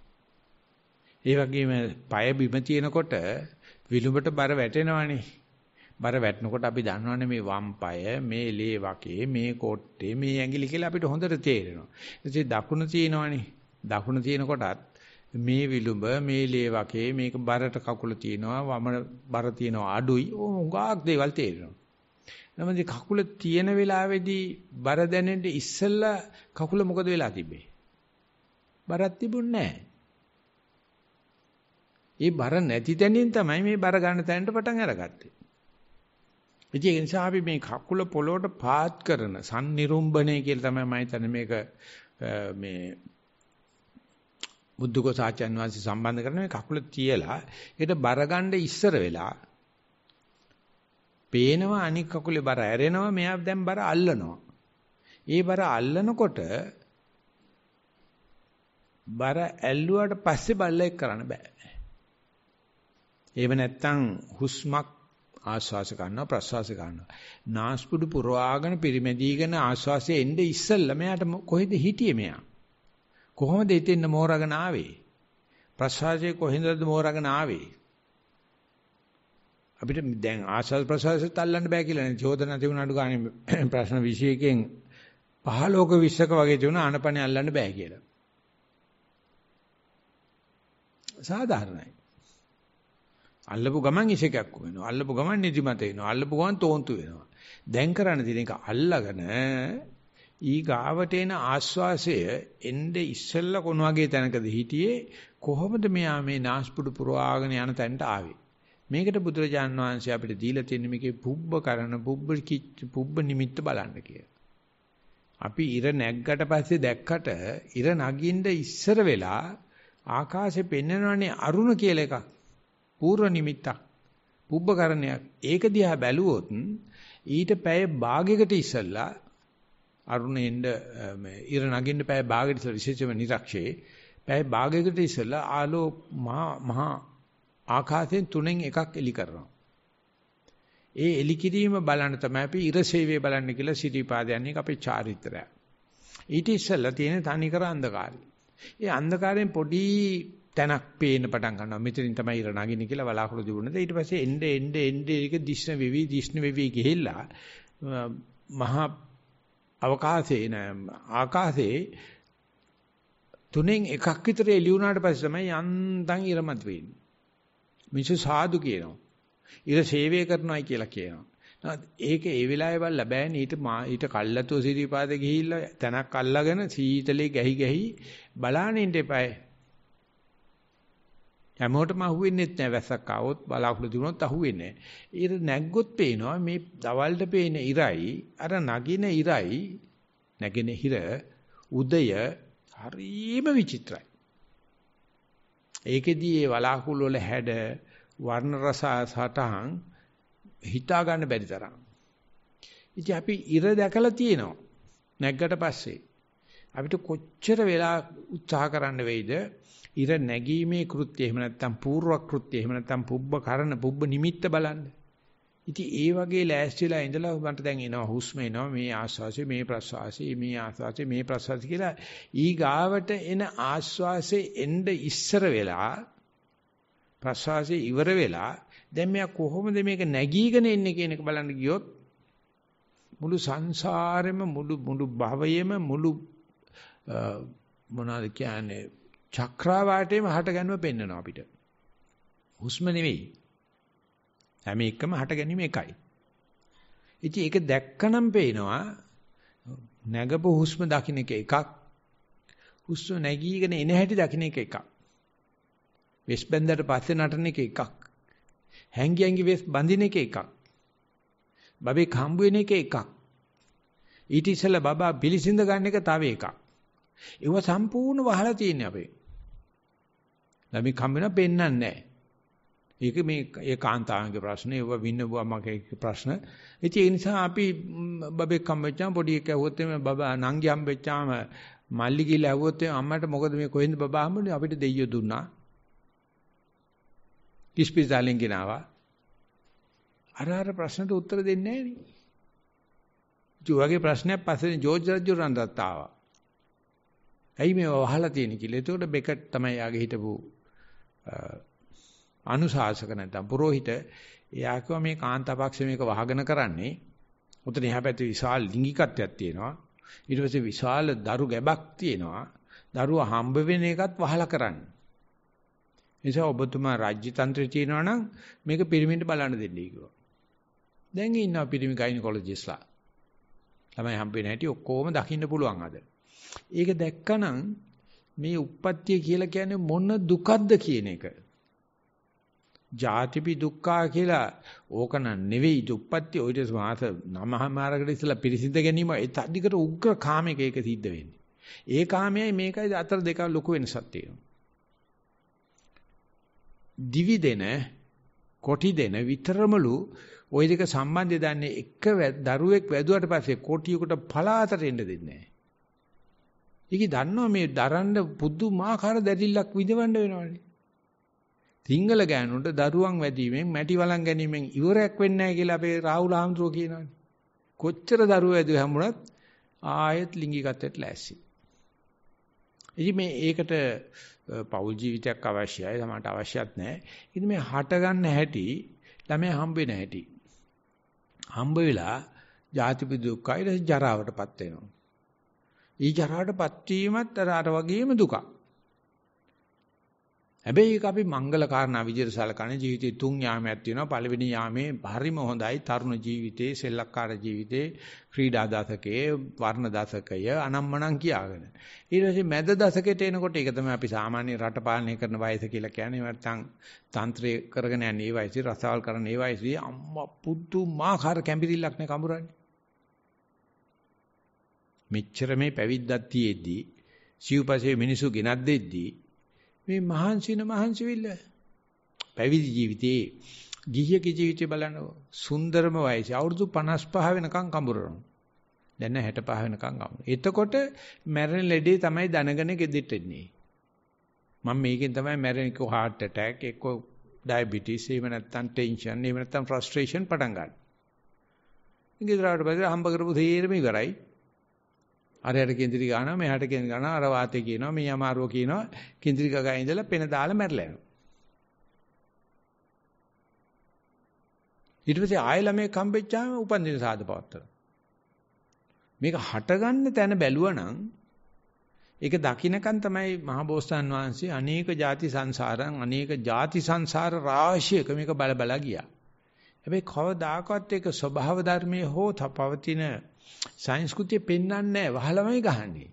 ඒ වගේම পায় බිම තියෙනකොට විලුඹට බර වැටෙනවනේ. බර වැටෙනකොට අපි දන්නවනේ මේ වම් පාය, මේ ලේ වකේ, මේ කොට්ටේ, මේ ඇඟිලි කියලා අපිට හොඳට තේරෙනවා. ඉතින් දකුණ තියෙනවනේ. දකුණ තියෙනකොටත් මේ විලුඹ, මේ ලේ වකේ, මේක බරට කකුල තියෙනවා, වම බර තියෙනවා අඩුයි. උගාක් දේවල් තේරෙනවා. නමුත් කකුල තියෙන වෙලාවේදී බර දැනෙන්න ඉස්සෙල්ලා කකුල මොකද වෙලා තිබේ? බරක් තිබුණේ නැහැ. ඒ බර නැති තැනින් තමයි මේ බර ගන්න තැනට පටන් අරගත්තේ. ඉතින් ඒ නිසා අපි මේ කකුල පොළොවට පාත් කරන sannirumbane කියලා තමයි මම හිතන්නේ මේක මේ බුද්ධකෝ සාචන් වහන්සේ සම්බන්ධ කරන මේ කකුල තියලා ඒකට බර ගන්න ඉස්සර වෙලා පේනවා අනික් කකුලේ බර ඇරෙනවා මෙයා දැන් බර අල්ලනවා. ඒ බර අල්ලනකොට බර ඇල්ලුවාට පස්සේ බල්ලෙක් කරන්න බෑ. එහෙම නැත්නම් හුස්මක් ආශ්වාස ගන්නවා ප්‍රශ්වාස ගන්නවා. නාස්පුඩු පුරවාගෙන පිරිමැදීගෙන ආශ්වාසයේ එන්නේ ඉස්සෙල්ලා මෙයාට කොහෙද හිටියේ මෙයා? කොහොමද හිටින්න මෝරගෙන ආවේ? ප්‍රශ්වාසයේ කොහෙන්ද මෝරගෙන ආවේ? අපිට දැන් ආශ්වාස ප්‍රශ්වාසයත් අල්ලන්න බෑ කියලා නේ. චෝදනා තිබුණාඩු ගානේ ප්‍රශ්න 21කින් 15ක 20ක වගේ තිබුණ ආනපනේ අල්ලන්න බෑ කියලා. සාධාරණයි. අල්ලපු ගමන් ඉසේකක් වෙනවා. අල්ලපු ගමන් නිදිමත වෙනවා. අල්ලපු ගමන් තෝන්තු වෙනවා. දැන් කරන්න තියෙන එක අල්ලගෙන ඊ ගාවට එන ආස්වාසය එnde ඉස්සෙල්ල කොන වගේ තැනකද හිටියේ කොහොමද මෙයා මේ નાස්පුඩු පුරවාගෙන යන තැනට ආවේ? මේකට බුදුරජාන් වහන්සේ අපිට දීලා තියෙන මේකේ පුබ්බ කරන පුබ්බ කිච්ච පුබ්බ නිමිත්ත බලන්න කියලා. අපි ඉර නැග්ගට පස්සේ දැක්කට ඉර නගින්න ඉස්සර වෙලා ආකාශේ පෙන්නනවනේ අරුණ කියලා එකක්. පූර්ව නිමිත්තක් පුබ්බකරණයක් ඒක දිහා බැලුවොත් ඊට පැය භාගයකට ඉස්සෙල්ලා අරුණෙන්ද ඉර නගින්න පැය භාගයකට ඉස්සෙල්ලා විශේෂයෙන්ම නිරක්ෂේ පැය භාගයකට ඉස්සෙල්ලා ආලෝ මහා මහා ආකාශයෙන් තුනෙන් එකක් එලි කරනවා ඒ එලි කිරීම බලන්න තමයි අපි ඉර සේවය බලන්න කියලා සිටිපාදයන් එක අපේ චාරිත්‍රය ඊට ඉස්සෙල්ලා තියෙන තනිකර අන්ධකාරය ඒ අන්ධකාරයෙන් පොඩි තැනක් පේන්න පටන් ගන්නවා. මෙතනින් තමයි ඉර නගින්නේ කියලා බලාකුළු දිනුනද. ඊට පස්සේ එnde එnde එnde එක දිෂ්ණ වෙවි දිෂ්ණ වෙවි ගිහිල්ලා මහා අවකාශයේ ආකාශයේ තුනෙන් එකක් විතර එළි වුණාට පස්සේ තමයි යන්තම් ඉරමත් වෙන්නේ. මිනිස්සු සාදු කියනවා. ඉර සේවය කරනවායි කියලා කියනවා. ඒක ඒ වෙලාවේ බල්ලා බෑනේ ඊට ඊට කල්ලාතෝ සිරිපාද ගිහිල්ලා තනක් අල්ලාගෙන සීතලේ ගැහි ගැහි බලානින්න එපායි හැමෝටම අහුවෙන්නේත් නැහැ වැස්සක් ආවොත් බලාකුළු දිනුනොත් අහුවෙන්නේ නැහැ. ඊට නැග්ගොත් පේනවා මේ දවල්ට පේන ඉරයි අර නගින ඉරයි නැගෙන හිර උදය හරිම විචිත්‍රයි. ඒකෙදී ඒ බලාකුළු වල හැඩ වර්ණ රස සටහන් හිතා ගන්න බැරි තරම්. ඉතින් අපි ඉර දැකලා තියෙනවා. නැග්ගට පස්සේ අපිට කොච්චර වෙලා උත්සාහ කරන්න වෙයිද ඉර නැගීමේ කෘත්‍ය එහෙම නැත්නම් పూర్ව කෘත්‍ය එහෙම නැත්නම් පුබ්බ කරන පුබ්බ නිමිත්ත බලන්න. ඉතින් ඒ වගේ ලෑස්තිලා ඉඳලා මට දැන් එනවා හුස්ම එනවා මේ ආස්වාසය මේ ප්‍රස්වාසය මේ ආස්වාසය මේ ප්‍රස්වාසය කියලා ඊගාවට එන ආස්වාසයේ එන්න ඉස්සර වෙලා ප්‍රස්වාසය ඉවර වෙලා දැන් මෙයා කොහොමද මේක නැගීගෙන එන්නේ කියන එක බලන්න ගියොත් මුළු සංසාරෙම මුළු මුළු භවයෙම මුළු මොනවාද කියන්නේ චක්‍රාවාටයේම හට ගැනීම පෙන්වනවා අපිට. හුස්ම නෙවෙයි. හැම එකම හට ගැනීම එකයි. ඉතින් ඒක දැක්කනම් පේනවා නැගපු හුස්ම දකින්න එක එකක් හුස්ම නැගීගෙන එන හැටි දකින්න එක එකක්. වෙස් බැඳලා පස්සේ නටන එක එකක්. හැංගි හැංගි වෙස් බඳින එක එකක්. බබේ හම්බ වෙන එක එකක්. ඊට ඉස්සෙල්ලා බබා පිළිසිඳ ගන්න එක තව එකක්. ඒව සම්පූර්ණ වහලා තියෙන්නේ අපේ. ළමයි කම් වෙනවා පෙන්වන්නේ නැහැ. ඒක මේ ඒ කාන්තාවන්ගේ ප්‍රශ්නේ ඒවා වින්නබුවා මගේ ප්‍රශ්න. ඉතින් ඒ නිසා අපි බබෙක් කම් වෙච්චාම පොඩි එකක් ඇහුවොත් එමේ බබා නංගි හම් වෙච්චාම මල්ලි ගිල ඇහුවොත් එමේ අම්මට මොකද මේ කොහෙන්ද බබා හම්බුනේ අපිට දෙයියෝ දුන්නා. කිස්පිසාලෙන් ගෙනාවා. අර අර ප්‍රශ්නට උත්තර දෙන්නේ නැහැ නේ. ජෝගේ ප්‍රශ්නයක් පස්සේ ජෝර්ජ් රජු රන්දත් ආවා. ඇයි මේව වහලා තියෙන්නේ කියලා. එතකොට බෙකට් තමයි යාගේ හිටපු අනුශාසක නැත්නම් පූජිත එයා කිව්වා මේ කාන්තාපක්ෂ මේක වහගෙන කරන්නේ උතන එහා පැත්තේ විශාල ලිංගිකත්වයක් තියෙනවා ඊට පස්සේ විශාල දරු ගැබක් තියෙනවා දරුවා හම්බ වෙන එකත් වහලා කරන්න නිසා ඔබතුමා රාජ්‍ය තන්ත්‍රය තියෙනවා නම් මේක පිරිමින්ට බලන්න දෙන්නයි කිව්වා දැන් ඉන්නවා පිරිමි ගයිනකොලොජිස්ලා ළමයි හම්බ වෙන හැටි ඔක්කොම දකින්න පුළුවන් අද ඒක දැක්කනම් මේ uppattiය කියලා කියන්නේ මොන දුකක්ද කියන එක. ජාතිපි දුක්ඛා කියලා ඕකන නෙවෙයි දුප්පත්ති ඔය ඊට මාස නමහමාරකට ඉස්සලා පිරිසිඳ ගැනීම ඒ තද්දිකට උග්‍ර කාමයක ඒක සිද්ධ වෙන්නේ. ඒ කාමයයි මේකයි අතර දෙක ලොකු වෙනසක් තියෙනවා. දිවි දෙන, කොටි දෙන විතරමලු ওই දෙක සම්බන්ධය දන්නේ එක දරුවෙක් වැදුවට පස්සේ කොටියකට පලාතට එන්න දෙන්නේ නැහැ. ඒකි දන්නවා මේ දරන්න පුදුමාකාර දැඩිල්ලක් විඳවන්න වෙනවානේ. සිංහල ගෑනුන්ට දරුවන් වැඩිවීමෙන් මැටි වලන් ගැනීමෙන් ඉවරයක් වෙන්නේ නැහැ කියලා අපේ රාහුල හාමුදුරුවෝ කියනවානේ. කොච්චර දරුවෝ ඇදුව හැමුණත් ආයෙත් ලිංගිකත්වයට ලෑස්ති. ඉතින් මේ ඒකට පෞල් ජීවිතයක් අවශ්‍යයි සමහරට අවශ්‍යත් නැහැ. ඉතින් මේ හට ගන්න හැටි ළමයා හම්බ වෙන හැටි. හම්බ වෙලා ජාතිපි දුක්ඛයි ජරාවටපත් වෙනවා. ඊ ජරාටපත් වීමත් අර අර වගේම දුකක්. හැබැයි ඒක අපි මංගල කාරණා විදිහට සලකන්නේ ජීවිතේ තුන් යාමයක් තියෙනවා. පළවෙනි යාමේ හරිම හොඳයි තරුණ ජීවිතේ, සෙල්ලක්කාර ජීවිතේ, ක්‍රීඩා දශකයේ, වර්ණ දශකය, අනම්මනම් කියාගෙන. ඊට පස්සේ මැද දශකයට එනකොට ඒක තමයි අපි සාමාන්‍ය රට පාලනය කරන වයස කියලා කියන්නේ. නැත්තම් තන්ත්‍රය කරගෙන යන ඒ වයසේ, රසවල් කරන ඒ වයසේ අම්මා පුදුමාකාර කැඹිරිල්ලක් නේ කඹරන්නේ. මෙච්චර මේ පැවිද්දක් තියේදී සිව්පසේ මිනිසු ගෙනත් දෙද්දී මේ මහන්සි වෙන මහන්සි වෙilla පැවිදි ජීවිතේ ගිහියක ජීවිතේ බලනකො සුන්දරම වයසේ අවුරුදු 55 වෙනකම් කඹරනවා දැන් 65 වෙනකම් ගමු. එතකොට මැරෙන ලෙඩේ තමයි දනගෙන gedit එන්නේ. මම මේකෙන් තමයි මැරෙන එක heart attack එක diabetes එහෙම නැත්නම් tension එහෙම නැත්නම් frustration පටන් ගන්න. ඉංග්‍රීසියට පස්සේ හම්බ කරපු තීරම ඉවරයි. අරයට කෙන්දිරි ගන්නවා, මෙයාට කෙන්දිරි ගන්නවා, අර වාතේ කියනවා, මේ අමාරුව කියනවා, කෙන්දිරි ගගා ඉඳලා පෙන දාලා මැරලා යනවා. ඊට පස්සේ ආයෙ ළමේ කම්බෙච්චාම උපන්දින සාද පවත්තන. මේක හටගන්න තැන බැලුවනම් ඒක දකින්නකන් තමයි මහබෝසතාන් වහන්සේ අනේක ಜಾති සංසාරං අනේක ಜಾති සංසාර රාශියක මේක බල බල ගියා. හැබැයි කවදාකවත් ඒක ස්වභාව ධර්මයේ හෝ තපවතින සංස්කෘතිය පෙන්වන්නේ නැහැ වහලමයි ගහන්නේ.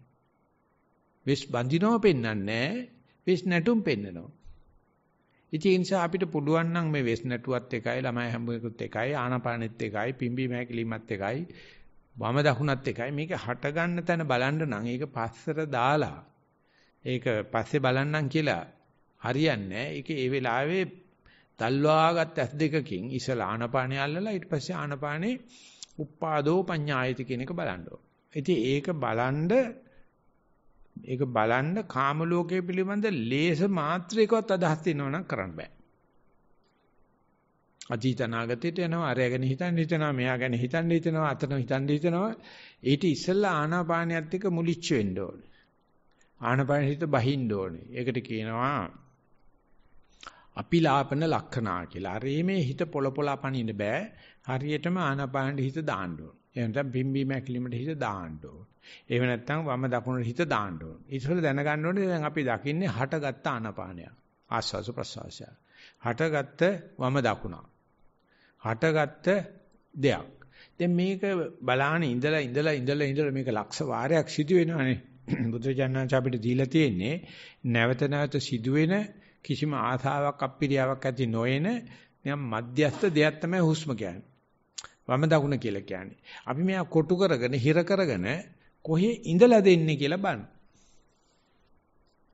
විශ් බඳිනව පෙන්වන්නේ නැහැ විශ් නැටුම් පෙන්නනවා. ඉතින් ඒ නිසා අපිට පුළුවන් නම් මේ වෙස් නැටුවත් එකයි ළමයි හැමෝගෙත් එකයි ආනාපානෙත් එකයි පිම්බි මහැකිලිමත් එකයි වම දකුණත් එකයි මේක හට ගන්න තැන බලන්න නම් ඒක පස්සට දාලා ඒක පස්සේ බලන්නම් කියලා හරියන්නේ නැහැ. ඒක ඒ වෙලාවේ තල්වාගත් ඇස් දෙකකින් ඉසලා ආනපානය අල්ලලා ඊට පස්සේ ආනපානේ uppādō paññāyati කියන එක බලන්න ඕන. ඉතින් ඒක බලන්ඩ ඒක බලන්න කාම ලෝකයේ පිළිබඳ ලේස මාත්‍රයකවත් අදහස් දෙනවනම් කරන්න බෑ. අතීත අනාගතයට යනවා අරය ගැන හිතන්න හිතනවා මෙයා ගැන හිතන්න හිතනවා අතන හිතන්න හිතනවා ඊට ඉස්සෙල්ලා ආනාපානියත් එක්ක මුලිච්ච වෙන්න ඕනේ ආනාපාන හිත බහින්න ඕනේ ඒකට කියනවා අපිලාපන ලක්ෂණා කියලා. අරේමේ හිත පොළපොලා පනින්න බෑ. හරියටම ආනාපානෙ හිත දාන්න ඕන. එහෙනම් බිම්බීම ඇකිලිමට හිත දාන්න ඕන. එහෙම නැත්නම් වම දකුණට හිත දාන්න ඕන. ඉතින් දැනගන්න ඕනේ දැන් අපි දකින්නේ හටගත්ත ආනාපානය. ආස්වාස ප්‍රසවාසය. හටගත්ත වම දකුණ. හටගත්ත දෙයක්. දැන් මේක බලාන ඉඳලා ඉඳලා ඉඳලා ඉඳලා මේක ලක්ෂ වාරයක් සිදු වෙනවානේ. බුදුජානනාච අපිට දීලා තියෙන්නේ නැවත නැවත සිදුවෙන කිසිම ආසාවක් අප්පිරියාවක් ඇති නොවන නිකම් මධ්‍යස්ථ දෙයක් තමයි හුස්ම කියන්නේ. වම දකුණ කියලා කියන්නේ. අපි මෙයා කොටු කරගෙන හිර කරගෙන කොහේ ඉඳලා දෙන්නේ කියලා බලන්න.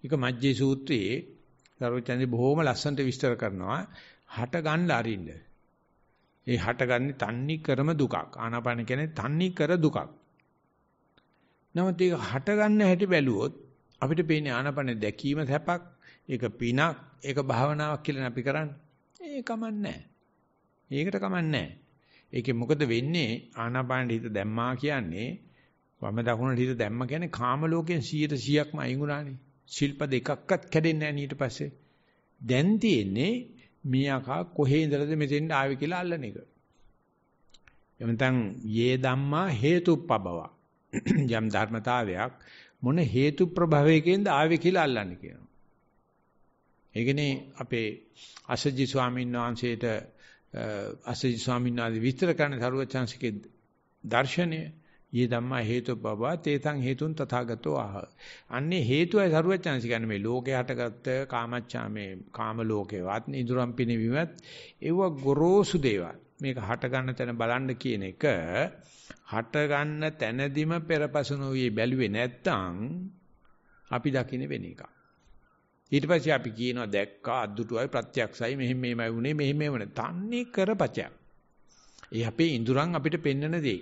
ඒක මජ්ජේ සූත්‍රයේ සර්වචන්දි බොහොම ලස්සනට විස්තර කරනවා හට ගන්න අරින්න. ඒ හටගන්නේ තන්නේ කරම දුකක්. ආනාපාන කියන්නේ තන්නේ කර දුකක්. නමුත් ඒක හටගන්න හැටි බැලුවොත් අපිට පේන්නේ ආනාපාන දැකීම සැපක් ඒක පිනක්, ඒක භාවනාවක් කියලා අපි කරන්නේ. ඒ කමන්නේ ඒකට කමන්නේ ඒකේ මොකද වෙන්නේ? ආනාපාන හිත දැම්මා කියන්නේ වම දකුණට හිත දැම්ම කියන්නේ කාම ලෝකයෙන් 100%ක්ම අයින් වුණානේ. ශිල්ප දෙකක්වත් කැඩෙන්නේ නැහැ ඊට පස්සේ. දැන් තියෙන්නේ මේ අකා කොහේ ඉඳලාද මෙතෙන්ට ආවේ කියලා අල්ලන එක. එමෙතන් යේ ධම්මා හේතුප්පබව. යම් ධර්මතාවයක් මොන හේතු ප්‍රභවයකින්ද ආවේ කියලා අල්ලන්නේ කියනවා. ඒකනේ අපේ අසජි ස්වාමීන් වහන්සේට අසජි ස්වාමීන් වහන්සේ විස්තර කරන සරුවචාන්සිකේ දර්ශනය යේ ධම්මා හේතු බව තේතං හේතුන් තථාගතෝ ආහ අන්නේ හේතුවයි සරුවචාන්සි කියන්නේ මේ ලෝකේ හටගත්ත කාමච්ඡා මේ කාම ලෝකේ වත් ඉදරම් පිනවීමත් ඒව ගොරෝසු දේවල් මේක හට ගන්න තැන බලන්න කියන එක හට ගන්න තැනදිම පෙරපසුන වූයේ බැලුවේ නැත්තම් අපි දකින්නේ වෙන එකක් ඊට පස්සේ අපි කියනවා දැක්කා අද්දුටුවයි ප්‍රත්‍යක්ෂයි මෙහෙම මෙහෙමයි වුනේ මෙහෙම මෙහෙම තන්නේ කරපචයක්. ඒ අපේ ඉඳුරන් අපිට පෙන්වන දේ.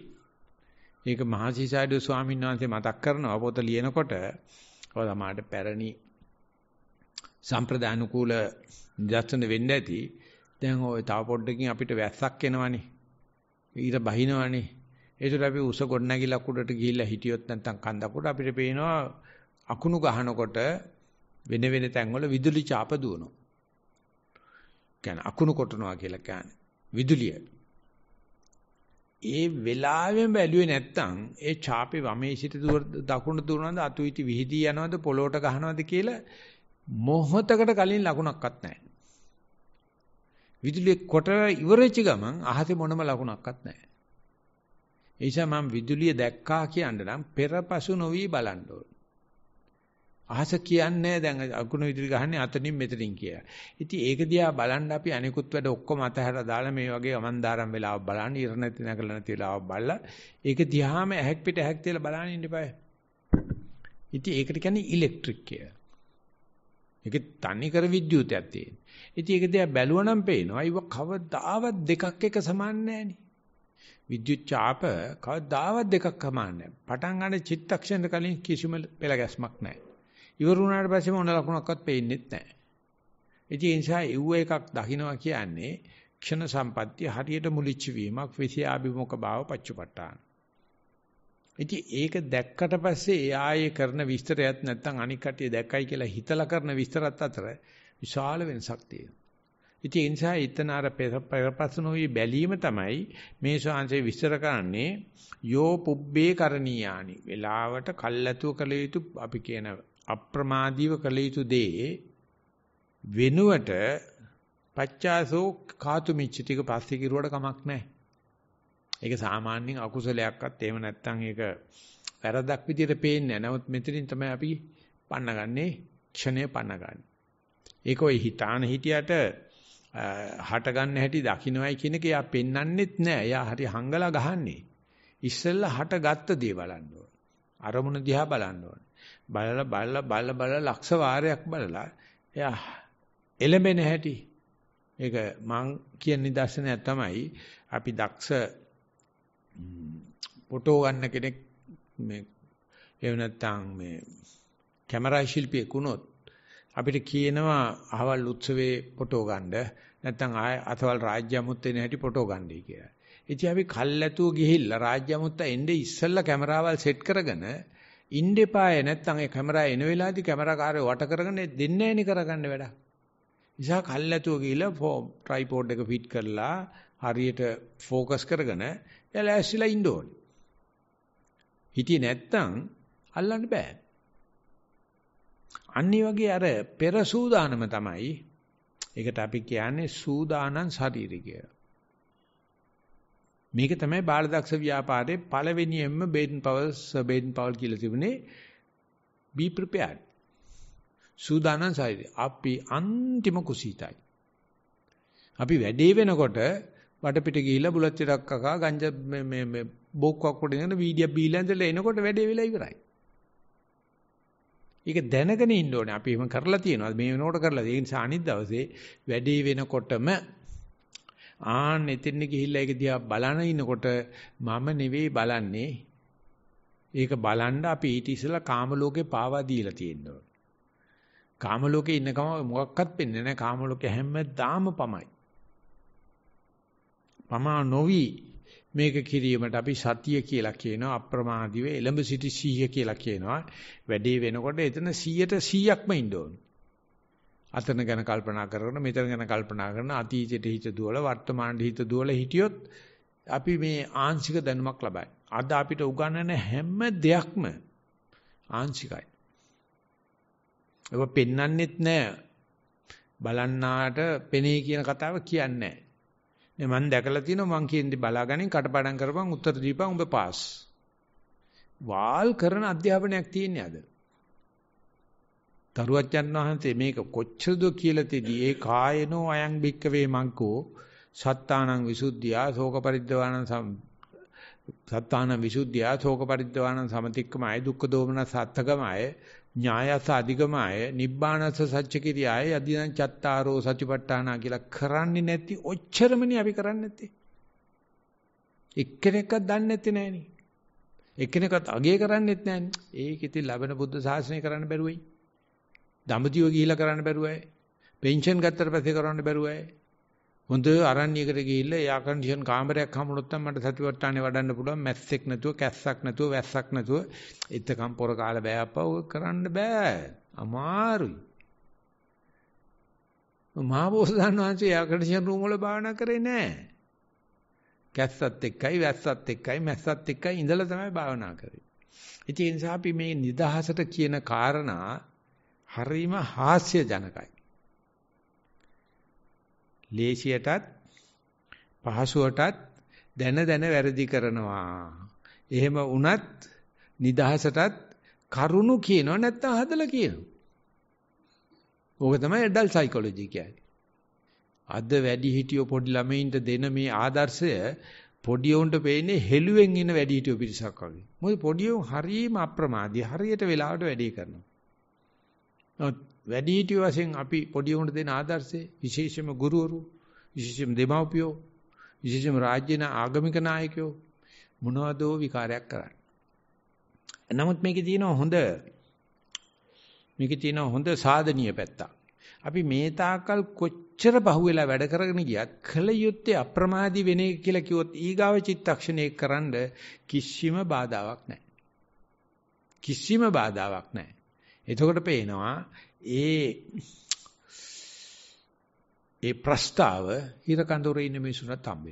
මේක මහසිසාරද ස්වාමීන් වහන්සේ මතක් කරනවා පොත ලියනකොට ඔය තමයි පැරණි සම්ප්‍රදාන කුල නිදර්ශන වෙන්න ඇති. දැන් ඔය තව පොඩ්ඩකින් අපිට වැස්සක් එනවනේ. ඊට බහිනවනේ. ඒකට අපි උස ගොඩනැගිලා කුඩට ගිහිල්ලා හිටියොත් නැත්නම් කන්දකට අපිට පේනවා අකුණු ගහනකොට වෙන වෙන තැන්වල විදුලි චාප දුවනවා. කියන්නේ අකුණු කොටනවා කියලා කියන්නේ විදුලිය. ඒ වෙලාවෙම බැලුවේ නැත්තම් ඒ චාපේ වමේ සිට දකුණට දුවනවද අතු ඉති විහිදී යනවද පොළොට ගහනවද කියලා මොහොතකට කලින් ලකුණක්වත් නැහැ. විදුලිය කොට ඉවරෙච්ච ගමන් අහසේ මොනම ලකුණක්වත් නැහැ. ඒ නිසා මම විදුලිය දැක්කා කියන්න නම් පෙරපසු නොවි බලන්න ඕන. අහස කියන්නේ දැන් අකුණු විදුලි ගහන්නේ අතනින් මෙතනින් කියලා. ඉතින් ඒක දිහා බලන්න අපි අනිකුත් වැඩ ඔක්කොම අතහැරලා දාලා මේ වගේ අමන්දාරම් වෙලාව බලන්න ඉර නැති නැකලා නැති වෙලාව බලලා ඒක දිහාම ඇහක් පිට ඇහක් තියලා බලන්න ඉන්න එපා. ඉතින් ඒකට කියන්නේ ඉලෙක්ට්‍රික් කියලා. ඒක තනි කර විද්‍යුතයක් තියෙන. ඉතින් ඒක දිහා බැලුවනම් පේනවා ඊව කවදාවත් දෙකක් එක සමාන නැහෙනි. විද්‍යුත් චාප කවදාවත් දෙකක් සමාන නැහැ. පටන් ගන්න චිත්තක්ෂණ කලින් කිසිම පෙළ ගැස්මක් නැහැ. ඉවර වුණාට පස්සේ මොන ලකුණක්වත් පේන්නේ නැහැ. ඒ නිසා එව්ව එකක් දකින්නවා කියන්නේ ක්ෂණ සම්පත්‍ය හරියට මුලිච්ච වීමක් විෂයාභිමුඛ භාව පච්චපට්ඨාන. ඉතින් ඒක දැක්කට පස්සේ ඒ ආයේ කරන විස්තරයත් නැත්නම් අනික් කටිය දැක්කයි කියලා හිතලා කරන විස්තරත් අතර විශාල වෙනසක් තියෙනවා. ඉතින් ඒ නිසා ඊතන අර පෙරපසනෝයි බැලීම තමයි මේ ශාංශය විස්තර කරන්නේ යෝ පුබ්බේ කරණීයානි. වෙලාවට කල්ැතුව කළ යුතු අපි කියන අප්‍රමාදීව කළ යුතු දේ වෙනුවට පච්චාසෝ කාතු මිච්ඡිතික පස්සේ කිරුවට කමක් නැහැ. ඒක සාමාන්‍යයෙන් අකුසලයක්වත් එහෙම නැත්නම් ඒක වැරදක් විදියට පේන්නේ නැහැ. නමුත් මෙතනින් තමයි අපි පන්නගන්නේ ක්ෂණය පන්නගන්නේ. ඒක ඔය හිතාන හිටියට හට ගන්න හැටි දකින්නයි කියන එක එයා පෙන්වන්නෙත් නෑ. එයා හරි හංගලා ගහන්නේ. ඉස්සෙල්ලා හටගත්ත දේ බලන්න ඕන. අරමුණ දිහා බලන්න ඕන. බලලා බලලා බලලා බලලා ලක්ෂ වාරයක් බලලා එයා එළඹෙන හැටි ඒක මං කියන නිදර්ශනයක් තමයි අපි දක්ෂ ෆොටෝ ගන්න කෙනෙක් මේ එහෙම නැත්නම් මේ කැමරා ශිල්පියෙක් වුණොත් අපිට කියනවා අහවල් උත්සවයේ ෆොටෝ ගන්න නැත්නම් ආය අතවල් රාජ්‍ය අමුත් එන හැටි ෆොටෝ ගන්නයි කියලා. ඉතින් අපි කල්ැතුව ගිහිල්ලා රාජ්‍ය අමුත්ත එන්නේ ඉස්සෙල්ලා කැමරාවල් සෙට් කරගෙන ඉන්න එපාය නැත්නම් ඒ කැමරා එන වෙලාවේදී කැමරා කාර්යය වට කරගෙන දෙන්නේ නැණි කරගන්න වැඩ. නිසා කල්ැතුව ගිහිල්ලා ෆෝම් ට්‍රයිපෝඩ් එක ෆිට කරලා හරියට ફોකස් කරගෙන එයාලා ඇස්සිලා ඉන්න ඕනේ. හිටියේ නැත්නම් අල්ලන්න බෑ. අන්න වගේ අර පෙර සූදානම තමයි. ඒකට අපි කියන්නේ සූදානම් ශරීරය කියලා. මේක තමයි බාලදක්ෂ ව්‍යාපාරයේ පළවෙනියෙන්ම බේඩන් පවල්ස් බේඩන් පවල් කියලා තිබුණේ be prepared. සූදානම් සයිද. අපි අන්තිම කුසීතයි. අපි වැඩේ වෙනකොට වටපිට ගිහිල්ලා බුලත් ටිකක් කකා ගංජා මේ මේ මේ බෝක්කක් කොට ඉඳගෙන වීඩියෝ බීලා ඇඳලා එනකොට වැඩේ වෙලා ඉවරයි. ඒක දැනගෙන ඉන්න ඕනේ. අපි එහෙම කරලා තියෙනවා. මේ වෙනකොට කරලා. ඒ නිසා අනිත් දවසේ වැඩේ වෙනකොටම ආන් එතෙන්න ගිහිල්ලා ඒක දිහා බලන ඉනකොට මම නෙවෙයි බලන්නේ. ඒක බලන්න අපි ඊට ඉස්සලා කාම ලෝකේ පාවා දීලා තියෙනවා. කාම ලෝකේ ඉන්නකම මොකක්වත් පෙන්නේ නැහැ. කාම ලෝකේ හැමදාම පමයි. පමා නොවි මේක කිරීමට අපි සතිය කියලා කියනවා අප්‍රමාදීව එළඹ සිටි සීය කියලා කියනවා වැඩේ වෙනකොට එතන 100ට 100ක්ම ඉන්න ඕනේ අතන ගැන කල්පනා කරගෙන මෙතන ගැන කල්පනා කරන අතීතයට හිත දුවල වර්තමානට හිත දුවල හිටියොත් අපි මේ ආංශික දැනුමක් ලබයි. අද අපිට උගන්වන හැම දෙයක්ම ආංශිකයි. ඒක පෙන්වන්නෙත් නෑ. බලන්නාට පෙනේ කියන කතාව කියන්නේ නෑ. මේ මම දැකලා තියෙනවා මං කියන්නේ බලාගනින් කටපාඩම් කරපන් උත්තර දීපන් උඹ පාස්. වාල් කරන අධ්‍යාපනයක් තියෙන්නේ අද. තරුවචන් වහන්සේ මේක කොච්චරද කියලා තෙදී ඒ කායනෝ අයං භික්කවේ මංකෝ සත්තානං විසුද්ධියා ශෝක පරිද්දවානං සත්තාන විසුද්ධියා ශෝක පරිද්දවානං සමතික්කමයි දුක්ඛ දෝමන සත්තකමයි ඥායස අධිගමය නිබ්බානස සච්චකිරියය අධිනං චත්තාරෝ සතිපට්ඨාන කියලා කරන්නේ නැති ඔච්චරමනේ අපි කරන්නේ නැත්තේ. එක්කෙනෙක්වත් දන්නේ නැත්තේ නෑනේ. එක්කෙනෙක්වත් අගය කරන්නේත් නෑනේ. ඒක ඉතින් ලැබෙන බුද්ධ ශාසනය කරන්න බැරුවයි. දඹදිව ගිහිලා කරන්න බැරුව අය. පෙන්ෂන් ගත්තට පස්සේ කරන්න බැරුව අය. හොඳ අරණ්‍යයකට ගිහිල්ලා එයා කන්ඩිෂන් කාමරයක් හම්බුනොත් නම් මට සතිවට්ටානේ වඩන්න පුළුවන් මැස්සෙක් නැතුව කැස්සක් නැතුව වැස්සක් නැතුව එතකම් පොර කාලා බෑ අප්පා ඔය කරන්න බෑ අමාරුයි මහා බෝසතාණන් වහන්සේ එයා කන්ඩිෂන් රූම් වල භාවනා කරේ නෑ කැස්සත් එක්කයි වැස්සත් එක්කයි මැස්සත් එක්කයි ඉඳලා තමයි භාවනා කරේ ඉතින් ඒ නිසා අපි මේ නිදහසට කියන කාරණා හරීම හාස්‍ය ජනකයි. ලේසියටත් පහසුවටත් දැන දැන වැරදි කරනවා. එහෙම වුණත් නිදහසටත් කරුණු කියනවා නැත්තම් හදලා කියනවා. ඕක තමයි ඇඩල්ට් සයිකොලොජි කියන්නේ. අද වැඩි හිටියෝ පොඩි ළමයින්ට දෙන මේ ආදර්ශය පොඩි උන්ට පෙන්නේ හෙළුවෙන් ඉන වැඩි හිටියෝ පිරිසක් වගේ. මොකද පොඩි උන් හරීම අප්‍රමාදී හරියට වෙලාවට වැඩේ කරනවා. නමුත් වැඩිහිටිය වශයෙන් අපි පොඩි උන්ට දෙන ආදර්ශය විශේෂයෙන්ම ගුරුවරු විශේෂයෙන්ම දෙමව්පියෝ විශේෂයෙන්ම රාජ්‍යන ආගමික නායකයෝ මොනවදෝ විකාරයක් කරන්නේ. නමුත් මේකේ තියෙන හොඳ මේකේ තියෙන හොඳ සාධනීය පැත්තක්. අපි මේ තාකල් කොච්චර බහුවෙලා වැඩ කරගෙන ගියත් කල යුත්තේ අප්‍රමාදී වෙන්නේ කියලා කිව්වොත් ඊගාව චිත්තක්ෂණේ කරන්න කිසිම බාධාවක් නැහැ. කිසිම බාධාවක් නැහැ. එතකොට පේනවා ඒ ඒ ප්‍රස්තාව හිර කඳුරේ ඉන්න මිනිසුන්ට හම්බ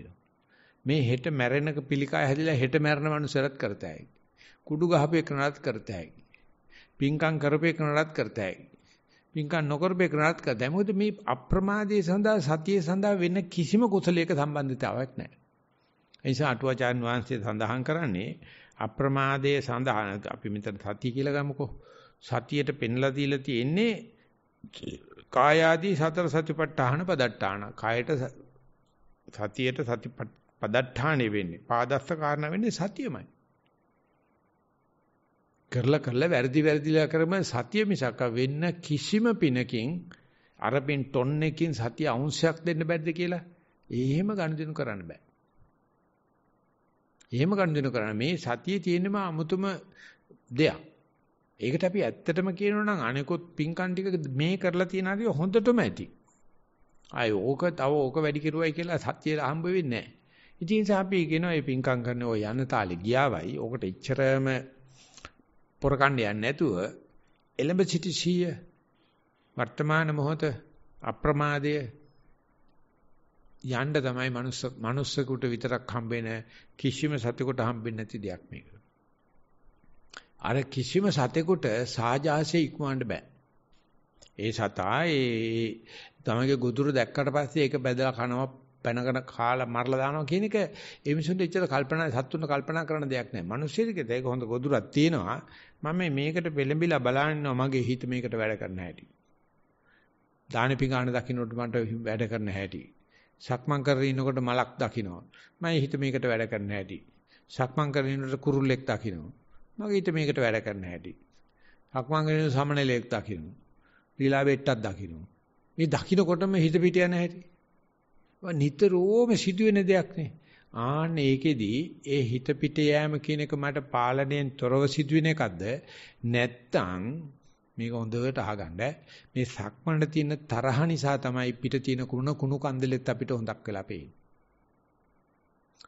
මේ හෙට මැරෙනක පිළිකා හැදිලා හෙට මැරෙන මනුස්සයරත් කරතයි. කුඩු ගහපේ කරනත් කරතයි. පිංකම් කරපේ කරනත් කරතයි. පිංකම් නොකරපේ කරනත් කරතයි. මොකද මේ අප්‍රමාදයේ සඳහා සතියේ සඳහා වෙන කිසිම කුසලයක සම්බන්ධතාවයක් නැහැ. ඒ නිසා අටුවාචාන් වහන්සේ සඳහන් කරන්නේ අප්‍රමාදයේ සඳහා අපි මෙතන සතිය කියලා ගමුකෝ. සතියට පෙන්ලා දීලා තියෙන්නේ කාය ආදී සතර සතිපට්ඨාන පදට්ඨාන. කායට සතියට සති පදට්ඨානෙ වෙන්නේ. පාදස්ස කාරණා වෙන්නේ සතියමයි. කරලා කරලා වැඩි වැඩිලා කරම සතිය මිසක් වෙන්න කිසිම පිනකින් අරපින් ටොන් එකකින් සතිය අවුන්සයක් දෙන්න බැද්ද කියලා එහෙම ගනුදෙනු කරන්න බෑ. එහෙම ගනුදෙනු කරන්න මේ සතියේ තියෙනම අමුතුම දෙයක්. ඒකට අපි ඇත්තටම කියනෝ නම් අනිකුත් පින්කම් ටික මේ කරලා තියෙන හරිය හොඳටම ඇති. අය ඕක තව ඕක වැඩි කිරුවයි කියලා සත්‍යය හම්බ වෙන්නේ නැහැ. ඉතින් අපි කියනවා මේ පින්කම් කරන ඔය යන තාලේ ගියාවයි ඕකට ඉච්චරම පොරකණ්ඩ යන්නේ නැතුව එලඹ සිටි සීය වර්තමාන මොහොත අප්‍රමාදය යන්න තමයි මනුස්ස මනුස්සෙකුට විතරක් හම්බෙන කිසිම සතෙකුට හම්බෙන්නේ නැති දෙයක් මේක. අර කිසිම සතෙකුට සාජාසය ඉක්මවන්න බෑ. ඒ සතා ඒ තමගේ ගොදුරු දැක්කට පස්සේ ඒක බැදලා කනවා පැනගෙන කාලා මරලා දානවා කියන එක ඒ මිනිසුන්ට එච්චර කල්පනා සත්තුන්ට කල්පනා කරන දෙයක් නෑ. මිනිස්සුන්ට ඒක හොඳ ගොදුරක් තියෙනවා. මම මේකට පෙළඹිලා බලනවා මගේ හිත මේකට වැඩ කරන හැටි. දාන පිඟාන දකින්නට මට වැඩ කරන හැටි. සක්මන් කරගෙන ඉනකොට මලක් දකින්නවා. මම හිත මේකට වැඩ කරන හැටි. සක්මන් කරගෙන ඉනකොට කුරුල්ලෙක් දකින්නවා. මගේ හිත මේකට වැඩ කරන හැටි. හක්මන් කරන සමනලයක් දකින්න. රීලා බෙට්ටක් දකින්න. මේ දකින්නකොටම හිත පිට යන හැටි. නිතරම සිදුවෙන දෙයක් නේ. ආන්න ඒකෙදි ඒ හිත පිට යෑම කියන එක මට පාලනයෙන් තොරව සිදුවෙන එකක්ද නැත්නම් මේක හොඳට අහගන්න මේ සක්මණේ තියෙන තරහ නිසා තමයි පිට තියෙන කුණ කුණු කන්දලෙත් අපිට හොඳක් වෙලා පේන්නේ.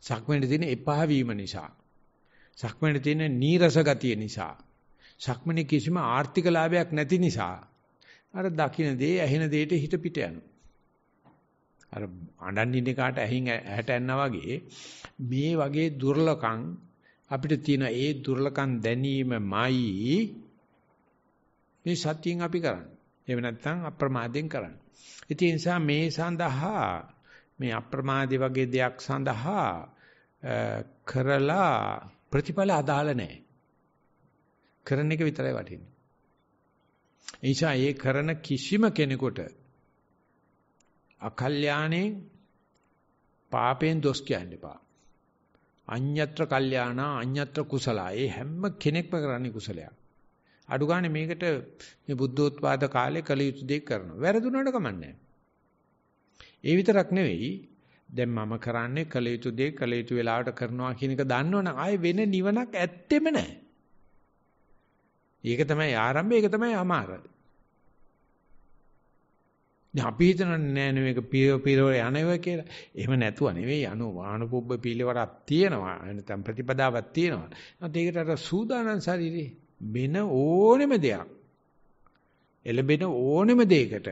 සක්මණේ තියෙන එපා වීම නිසා සක්මණේ තියෙන නීරස ගතිය නිසා සක්මණේ කිසිම ආර්ථික ලාභයක් නැති නිසා අර දකින්න දේ ඇහෙන දේට හිත පිට යනවා. අර අඬන් ඉන්න කාට ඇහින් ඇහැට ඇන්නා වගේ මේ වගේ දුර්ලකම් අපිට තියෙන ඒ දුර්ලකම් දැනීමයි මේ සත්‍යයෙන් අපි කරන්නේ. එහෙම නැත්නම් අප්‍රමාදයෙන් කරන්නේ. ඒ නිසා මේ සඳහා මේ අප්‍රමාදී වගේ දෙයක් සඳහා කරලා ප්‍රතිඵල අදාළ නැහැ. කරන එක විතරයි වටින්නේ. එනිසා ඒ කරන කිසිම කෙනෙකුට අකල්යාණේ පාපෙන් දොස් කියන්න එපා. අඤ්‍යත්‍ර කල්යාණ අඤ්‍යත්‍ර කුසලා. ඒ හැම කෙනෙක්ම කරන්නේ කුසලයක්. අඩු ගානේ මේකට මේ බුද්ධෝත්පාද කාලේ කළ යුතු දේ කරනවා. වැරදුනට කමන්නේ ඒ විතරක් නෙවෙයි දැන් මම කරන්නේ කළ යුතු දේ කළ යුතු වෙලාවට කරනවා කියන එක දන්නවනම් ආයේ වෙන නිවනක් ඇත්තෙම නැහැ. ඒක තමයි ආරම්භය ඒක තමයි අමාර. දැන් අපි හිතන්නේ නෑ මේක පිරවර යනවා කියලා. එහෙම නැතුව නෙවෙයි අනු වාහන පුබ්බ පිළිවරක් තියෙනවා. නැත්නම් ප්‍රතිපදාවක් තියෙනවා. නැත්නම් ඒකට අර සූදානම් ශරීරේ වෙන ඕනෙම දෙයක් එළඹෙන ඕනෙම දෙයකට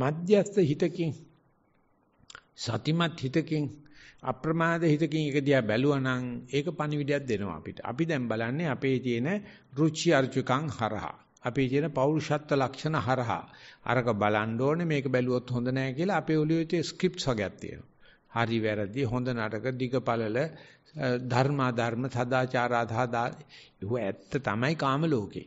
මධ්‍යස්ථ හිතකින් සතිමත් හිතකින් අප්‍රමාද හිතකින් ඒක දිහා බැලුවනම් ඒක පණිවිඩයක් දෙනවා අපිට. අපි දැන් බලන්නේ අපේ තියෙන රුචි අරුචිකම් හරහා. අපේ තියෙන පෞරුෂත්ව ලක්ෂණ හරහා. අරක බලන්න ඕනේ මේක බැලුවොත් හොඳ නැහැ කියලා අපේ ඔළුවේ තියෙන ස්ක්‍රිප්ට්ස් වගේක් තියෙනවා. හරි වැරදි හොඳ නරක දිගපළල ධර්මා ධර්ම සදාචාර ආදා ඒව ඇත්ත තමයි කාම ලෝකේ.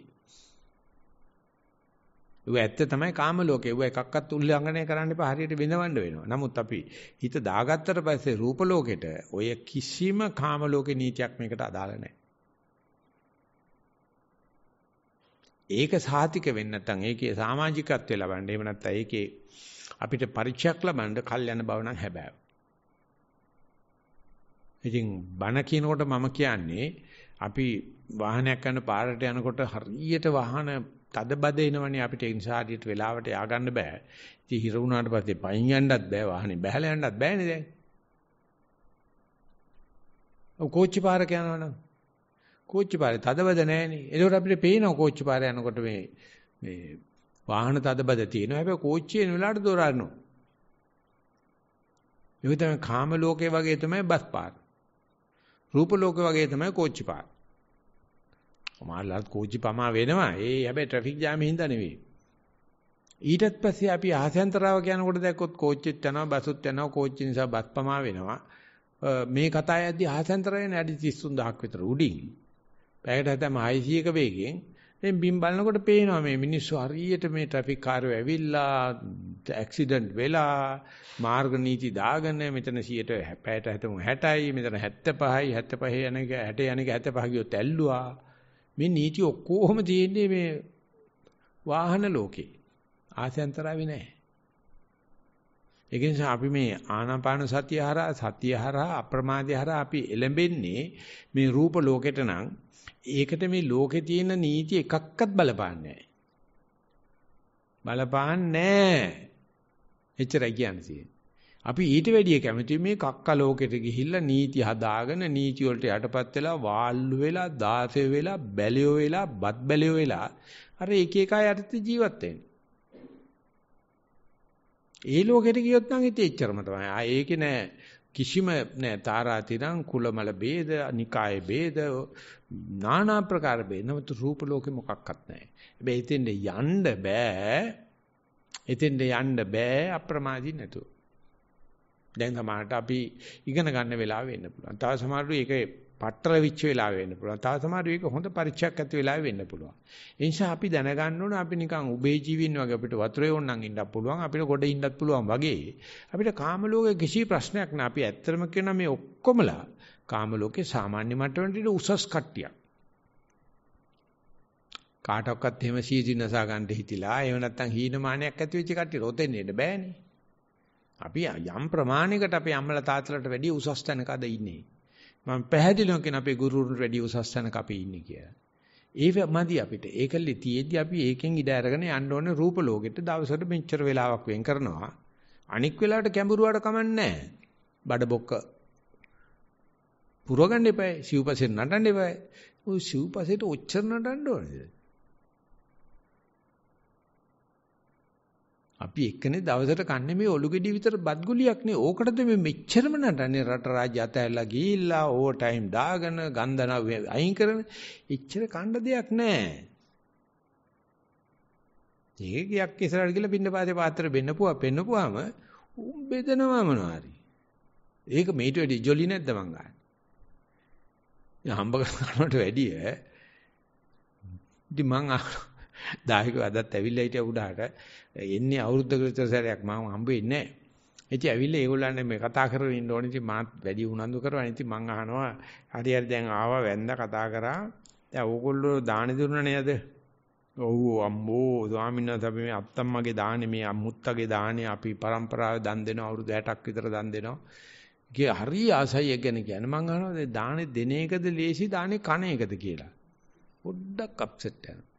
ඌ ඇත්ත තමයි කාම ලෝකේ. ඌ එකක්වත් උල්ලංඝනය කරන්න එපා. හරියට විඳවන්න වෙනවා. නමුත් අපි හිත දාගත්තට පස්සේ රූප ලෝකෙට ඔය කිසිම කාම ලෝකේ නීතියක් මේකට අදාළ නැහැ. ඒක සාතික වෙන්න නැත්නම් ඒකේ සමාජිකත්වය ලබන්න. එහෙම නැත්නම් ඒකේ අපිට පරිචයක් ලබන්න කල්යන බව නම් හැබෑව. ඉතින් බණ කියනකොට මම කියන්නේ අපි වාහනයක් යන පාරට යනකොට හරියට වාහන තද බද එනවනේ අපිට ඒ නිසා හරියට වෙලාවට යා ගන්න බෑ. ඉතින් හිර වුණාට පස්සේ පයින් යන්නත් බෑ වාහනේ බහැලා යන්නත් බෑනේ දැන්. ඔව් කෝච්චි පාරක යනවනම් කෝච්චි පාරේ තද බද නැහැනේ. ඒකෝර අපිට පේනවා කෝච්චි පාරේ යනකොට මේ මේ වාහන තද බද තියෙනවා. හැබැයි කෝච්චි එන වෙලාවට දොරනවා. ඒක තමයි කාම ලෝකේ වගේ තමයි බස් පාර. රූප ලෝකේ වගේ තමයි කෝච්චි පාර. සමහරවල් කෝච්චි පමා වෙනවා. ඒ හැබැයි ට්‍රැෆික් ජෑම හින්දා නෙවෙයි. ඊටත් පස්සේ අපි ආසයන්තරාව යනකොට දැක්කොත් කෝච්චිත් යනවා, බසුත් යනවා, කෝච්චි නිසා බස් පමා වෙනවා. මේ කතාව යද්දි ආසයන්තරයෙන් අඩි 33000ක් විතර උඩින්. පැයකට හැතැම් 600ක වේගෙන් දැන් බිම් බලනකොට පේනවා මේ මිනිස්සු හරියට මේ ට්‍රැෆික් කාර්යෝ ඇවිල්ලා ඇක්සිඩන්ට් වෙලා මාර්ග නීති දාගෙන මෙතන 100ට පැයට 60යි මෙතන 75යි 75 යන එක 60 යන එක 75 ගියොත් ඇල්ලුවා මේ නීති ඔක්කොම තියෙන්නේ මේ වාහන ලෝකේ. ආසයන්තරාවේ නැහැ. ඒක නිසා අපි මේ ආනාපාන සතිය හරහා සතිය හරහා අප්‍රමාදය හරහා අපි එළඹෙන්නේ මේ රූප ලෝකෙට නම් ඒකට මේ ලෝකේ තියෙන නීති එකක්වත් බලපාන්නේ නැහැ. බලපාන්නේ නැහැ. එච්චරයි කියන්නේ. අපි ඊට වැඩිය කැමති මේ කක්ක ලෝකෙට ගිහිල්ලා නීති හදාගෙන නීති වලට යටපත් වෙලා වාල්ලු වෙලා දාසය වෙලා බැලියෝ වෙලා බත් බැලියෝ වෙලා අර එක එක යටතේ ජීවත් වෙන්න. ඒ ලෝකෙට ගියොත් නම් ඉතින් එච්චරම තමයි. ආ ඒකේ නෑ කිසිම නෑ තාරාතිරං කුලමල ભેද, නිකාය ભેද, নানা ප්‍රකාර ભેද. නමුත් රූප ලෝකෙ මොකක්වත් නෑ. හැබැයි එතෙන්ද යන්න බෑ. එතෙන්ද යන්න බෑ අප්‍රමාදී නැතුව. දැන් සමහරට අපි ඉගෙන ගන්න වෙලාව වෙන්න පුළුවන්. තව සමහරට ඒක පටල විච්ච වෙලාව වෙන්න පුළුවන්. තව සමහරට ඒක හොඳ පරිචයක් ඇති වෙලාව වෙන්න පුළුවන්. ඒ නිසා අපි දැනගන්න ඕන අපි නිකන් උබේ ජීවින් වගේ අපිට වතුරේ ඕනනම් ඉන්නත් පුළුවන්. අපිට ගොඩ ඉන්නත් පුළුවන් වගේ. අපිට කාම ලෝකේ කිසි ප්‍රශ්නයක් නෑ. අපි ඇත්තම කියන මේ ඔක්කොමලා කාම ලෝකේ සාමාන්‍ය මට්ටමට උසස් කට්ටියක්. කාටවත් එහෙම සීදීනසා ගන්න හිතිලා එහෙම නැත්නම් හීනමානයක් ඇති වෙච්ච කට්ටිය රොතෙන්නේ බෑනේ. අපි යම් ප්‍රමාණයකට අපේ අම්මලා තාත්තලාට වැඩිය උසස් තැනක අද ඉන්නේ. මම පැහැදිලිව කියන අපේ ගුරුවරුන්ට වැඩිය උසස් තැනක අපි ඉන්නේ කියලා. ඒක මදි අපිට. ඒකලි තියෙද්දි අපි ඒකෙන් ඉඩ අරගෙන යන්න ඕනේ රූප ලෝකෙට දවසට මෙච්චර වෙලාවක් වෙන් කරනවා. අනික් වෙලාවට කැඹුරුවාට කමන්නේ නැහැ. බඩ බොක්ක පුරවගන්න එපා. සිව්පසෙන් නටන්න එපා. ඔය සිව්පසෙට ඔච්චර නටන්න ඕනේ. අපි එක්කනේ දවසට කන්නේ මේ ඔලු ගෙඩි විතර බත් ගුලියක්නේ. ඕකටද මේ මෙච්චරම නටන්නේ රට රාජ්‍ය අතහැරලා ගිහිල්ලා ඕවර් ටයිම් දාගෙන ගන්දන අයින් කරන. එච්චර කණ්ඩ දෙයක් නැහැ. ඒකයක් ඉස්සරහට ගිහලා පින්න පාතේ පාත්‍ර බෙන්නපුවා පෙන්නපුවාම උඹ බෙදනවා මොනවාරි. ඒක මේට වැඩි ජොලි නැද්ද මං ගන්න. හම්බ කරනවට වැඩිය. ඉතින් මං අහනවා දායකව අදත් ඇවිල්ලා හිටියා උඩහට. එන්නේ අවුරුද්දක විතර සැරයක් මම හම්බ වෙන්නේ නැහැ. ඉතින් ඇවිල්ලා ඒගොල්ලන් මේ කතා කරගෙන ඉන්න ඕනේ. ඉතින් මාත් වැඩි උනන්දු කරවන. ඉතින් මං අහනවා හරි හරි දැන් ආවා වැන්ද කතා කරා. දැන් ඕගොල්ලෝ දාන දුන්නනේ අද. ඔව් අම්බෝ ස්වාමීන් වහන්සේ අපි මේ අත්තම්මගේ දානේ මේ අමුත්තගේ දානේ අපි પરම්පරාවේ දන් දෙනවා අවුරුදු 60ක් විතර දන් දෙනවා. කිය හරි ආසයි එක ගැන කියන්නේ මං අහනවා දැන් දානේ දෙන එකද ලේසි දානේ කන එකද කියලා. පොඩ්ඩක් අප්සෙට් වෙනවා.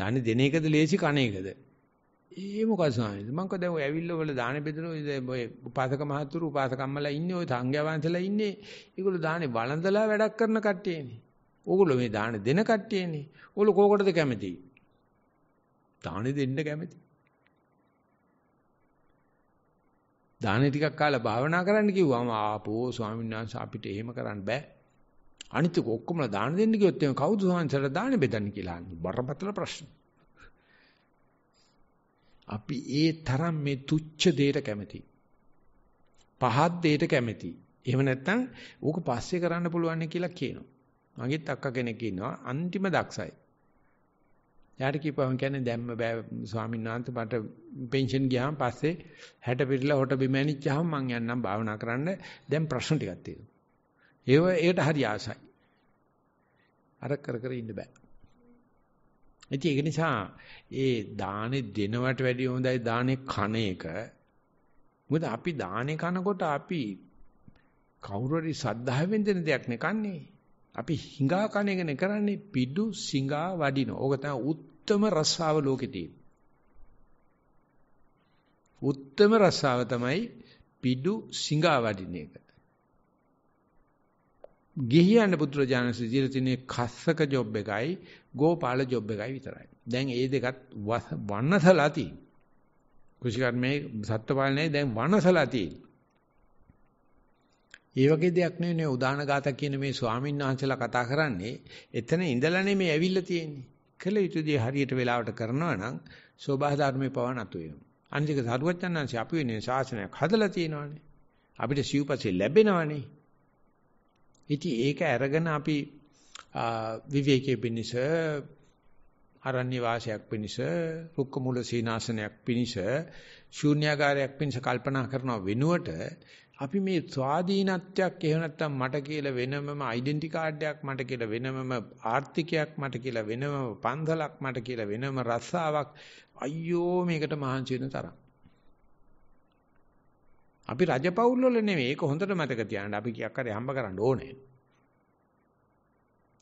දාන්නේ දෙන එකද ලේසි කණ එකද? ඒ මොකද ස්වාමීනි? මම කද ඔය ඇවිල්ලා වල දාන්නේ බෙදලා ඔය උපාසක මහතුරු උපාසකම්මලා ඉන්නේ ඔය සංඝයා වහන්සේලා ඉන්නේ. ඒගොල්ලෝ දාන්නේ වළඳලා වැඩක් කරන කට්ටියනේ. ඕගොල්ලෝ මේ දාන දෙන කට්ටියනේ. ඕගොල්ලෝ කෝකටද කැමති? දානේ දෙන්න කැමති. දානේ ටිකක් කාලා භාවනා කරන්න කිව්වම ආපෝ ස්වාමීන් වහන්සේ අපිට එහෙම කරන්න බෑ. අනිත් ඔක්කොම දාන දෙන්න කිව්වොත් එහෙනම් කවුද සාංශයට දාන බෙදන්නේ කියලා අහන්නේ බරපතල ප්‍රශ්න. අපි ඒ තරම් මේ තුච්ච දෙයට කැමති. පහත් දෙයට කැමති. එහෙම නැත්නම් ඕක පස්සේ කරන්න පුළුවන් කියලා කියනවා. මගෙත් අක්කා කෙනෙක් ඉන්නවා අන්තිම දක්ෂයි. එයාට කිව්වම කියන්නේ දැම්ම බෑ ස්වාමීන් වහන්සේ මට පෙන්ෂන් ගියාම පස්සේ 60 පිටලා හොට බිම ඇනිච්චාම මං යන්නම් භාවනා කරන්න. දැන් ප්‍රශ්න ටිකක් තියෙනවා. ඒව ඒකට හරි ආසයි. අර කර කර ඉන්න බෑ. ඉතින් ඒක නිසා ඒ දානේ දෙනවට වැඩිය හොඳයි දානේ කන එක. මොකද අපි දානේ කනකොට අපි කවුරු හරි සද්ධාවෙන් දෙන දෙයක් නෙකන්නේ. අපි හිඟා කන එකනේ කරන්නේ පිඩු සිඟා වඩින. ඕක තමයි උත්තරම රසාව ලෝකේ තියෙන. උත්තරම රසාව තමයි පිඩු සිඟා වඩින එක. ගිහියන් පුත්‍රජාන සිදිර තිනේ කස්සක ජොබ් එකයි ගෝපාල ජොබ් එකයි විතරයි. දැන් ඒ දෙකත් වන්නසලා තියෙනවා. කෘෂිකර්මයේ සත්ත්ව පාලනයේ දැන් වන්නසලා තියෙනවා. ඒ වගේ දෙයක් නෙවෙයි උදාන ගාතක කියන මේ ස්වාමීන් වහන්සේලා කතා කරන්නේ එතන ඉඳලා නෙමෙයි ඇවිල්ලා තියෙන්නේ. කළ යුතු දේ හරියට වෙලාවට කරනවා නම් සෝභා ධර්මයේ පව නැතු වෙනවා. අනිත් එක සරුවචන් අපි වෙන ශාසනයක් හදලා තියෙනවානේ. අපිට සිව්පස්සේ ලැබෙනවානේ. ඉතින් ඒක අරගෙන අපි විවේකයේ පිනිස අරණ්‍ය වාසයක් පිනිස රුක්ක මූල සීනාසනයක් පිනිස ශූන්‍යාකාරයක් පිනිස කල්පනා කරන වෙනුවට අපි මේ ස්වාධීනත්වයක් එහෙම නැත්නම් මට කියලා වෙනමම ඩෙන්ටි කාඩ් එකක් මට කියලා වෙනමම ආර්ථිකයක් මට කියලා වෙනමම පන්සලක් මට කියලා වෙනම රස්සාවක් අයියෝ මේකට මහන්සි වෙන තරම් අපි රජපෞල් වල නෙමෙයි ඒක හොඳට මතක තියාගන්න අපි කියක් කරේ හම්බ කරන්න ඕනේ.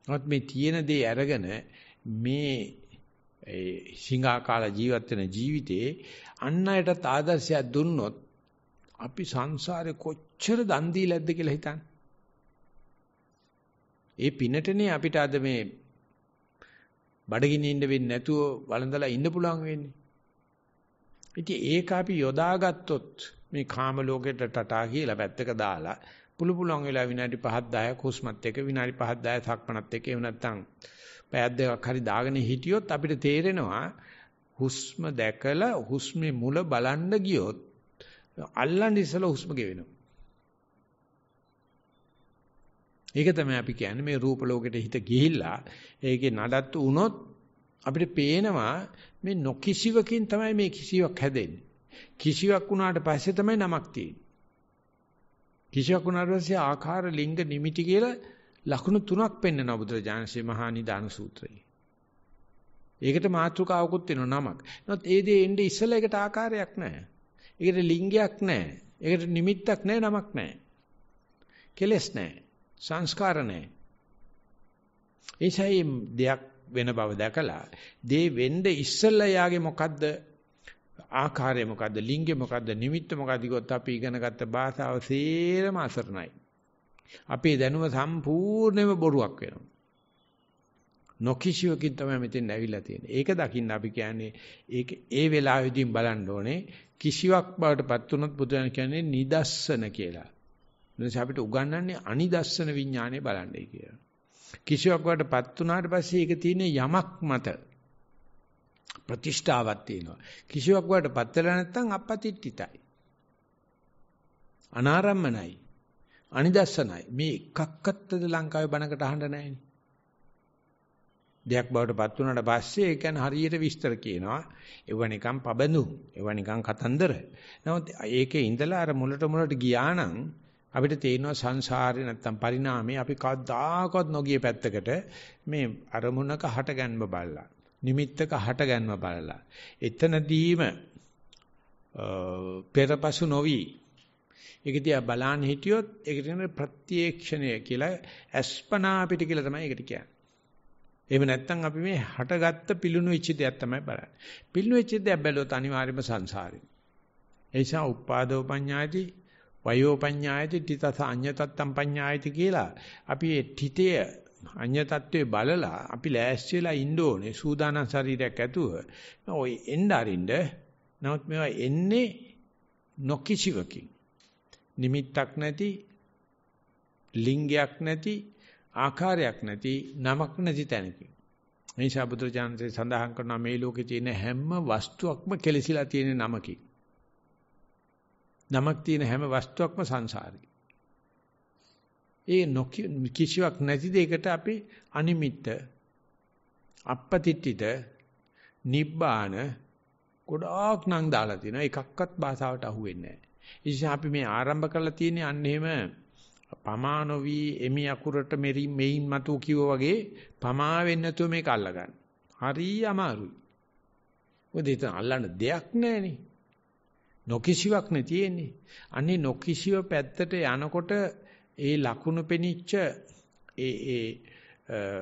නමුත් මේ තියෙන දේ අරගෙන මේ ඒ සිඟාකාල ජීවත් වෙන ජීවිතේ අන් අයටත් ආදර්ශයක් දුන්නොත් අපි සංසාරේ කොච්චර දන් දීලාද කියලා හිතන්න. ඒ පිනටනේ අපිට අද මේ බඩගිනින්න වෙන්නේ නැතුව වළඳලා ඉන්න පුළුවන් වෙන්නේ. ඉතින් ඒක අපි යොදාගත්තොත් මේ කාම ලෝකෙට ටටා කියලා පැත්තක දාලා පුළු පුළුවන් වෙලා විනාඩි 5ක් 10ක් හුස්මත් එක්ක විනාඩි 5ක් 10ක් සක්මනත් එක්ක එහෙම නැත්නම් පැය දෙකක් හරි දාගෙන හිටියොත් අපිට තේරෙනවා හුස්ම දැකලා හුස්මේ මුල බලන්න ගියොත් අල්ලන්නේ ඉස්සලා හුස්ම ගෙවෙනවා. ඒක තමයි අපි කියන්නේ මේ රූප ලෝකෙට හිත ගිහිල්ලා ඒකේ නඩත්තු වුණොත් අපිට පේනවා මේ නොකිසිවකින් තමයි මේ කිසිවක් හැදෙන්නේ. කිසියක් වුණාට පස්සේ තමයි නමක් තියෙන්නේ. කිසියක් වුණාට පස්සේ ආකාර ලිංග නිමිටි කියලා ලකුණු තුනක් පෙන්වන බුදුරජාණන්සේ මහා නිදාන සූත්‍රයේ. ඒකට මාතෘකාවකුත් වෙනවා නමක්. නමුත් ඒ දේ එන්නේ ඉස්සලා ඒකට ආකාරයක් නැහැ. ඒකට ලිංගයක් නැහැ. ඒකට නිමිත්තක් නැහැ නමක් නැහැ. කෙලස් නැහැ. සංස්කාර නැහැ. එයිසයි දෙයක් වෙන බව දැකලා දේ වෙන්න ඉස්සෙල්ලා යාගේ මොකද්ද ආකාරය මොකද්ද ලිංගය මොකද්ද නිමිත්ත මොකද්ද කිව්වොත් අපි ඉගෙනගත්ත භාෂාව සේරම අසරණයි. අපේ දැනුම සම්පූර්ණයෙන්ම බොරුවක් වෙනවා. නොකිසියකින් තමයි මෙතෙන් ඇවිල්ලා තියෙන්නේ. ඒක දකින්න අපි කියන්නේ ඒක ඒ වෙලාවෙදීම බලන්න ඕනේ කිසිවක් බවටපත් වුණොත් බුදුන් කියන්නේ නිදස්සන කියලා. එනිසා අපිට උගන්වන්නේ අනිදස්සන විඥානය බලන්නයි කියලා. කිසිවක් වලටපත් වුණාට පස්සේ ඒක තියෙන යමක් මත ප්‍රතිෂ්ඨාවක් තියෙනවා. කිසිවක් වඩටපත් වෙලා නැත්නම් අපතිට්ඨිතයි. අනාරම්මනයි. අනිදස්සනයි. මේ එකක්වත්ද ලංකාවේ බණකට අහන්න නැහැනේ. දෙයක් බවටපත් වුණාට පස්සේ ඒ කියන්නේ හරියට විස්තර කියනවා. ඒව නිකන් පබඳු. ඒව නිකන් කතන්දර. නමුත් ඒකේ ඉඳලා අර මුලට මුලට ගියා නම් අපිට තේරෙනවා සංසාරේ නැත්තම් පරිණාමේ අපි කවදාකවත් නොගිය පැත්තකට මේ අරමුණක හට ගැනීම බලලා. නිමිත්තක හට ගැන්ම බලලා. එතනදීම පෙරපසු නොවි ඒක දිහා බලන් හිටියොත් ඒකට කියන ප්‍රත්‍යක්ෂණය කියලා අස්පනා අපිට කියලා තමයි ඒකට කියන්නේ. එහෙම නැත්නම් අපි මේ හටගත්ත පිළුණු වෙච්ච දෙයක් තමයි බලන්නේ. පිළුණු වෙච්ච දෙයක් බැලුවොත් අනිවාර්යයෙන්ම සංසාරේ. ඒ නිසා උපාදෝ පඤ්ඤායති, වයෝ පඤ්ඤායති, තිතස අඤ්‍යතත්තම් පඤ්ඤායති කියලා අපි ඒ තිතය අඤ්‍ය තත්ත්වේ බලලා අපි ලෑස්ති වෙලා ඉන්න ඕනේ සූදානම් ශරීරයක් ඇතුව. ඔය එන්න අරින්න නමුත් මේවා එන්නේ නොකිසිවකින්. නිමිත්තක් නැති ලිංගයක් නැති ආකාරයක් නැති නමක් නැති තැනකින්. මේ ශාබුද්‍රජාන්සේ සඳහන් කරන මේ ලෝකේ තියෙන හැම වස්තුවක්ම කෙලසිලා තියෙන නමකින්. නමක් තියෙන හැම වස්තුවක්ම සංසාරේ. ඒ කිසිවක් නැති දෙයකට අපි අනිමිත්ත අපපතිට්ඨිත නිබ්බාන ගොඩාක් නම් දාලා තිනවා එකක්වත් භාෂාවට අහු වෙන්නේ නැහැ. අපි මේ ආරම්භ කරලා තියෙන්නේ අන්න එහෙම පමානොවි එමි අකුරට මෙරි මෙයින් මතු කිව්ව වගේ පමා වෙන්නේ නැතුව මේක අල්ලගන්න. හරි අමාරුයි. මොකද ඉතින් අල්ලන්න දෙයක් නැහනේ. නොකිසිවක් නේ තියෙන්නේ. අන්නේ නොකිසිව පැත්තට යනකොට ඒ ලකුණු පෙනිච්ච ඒ ඒ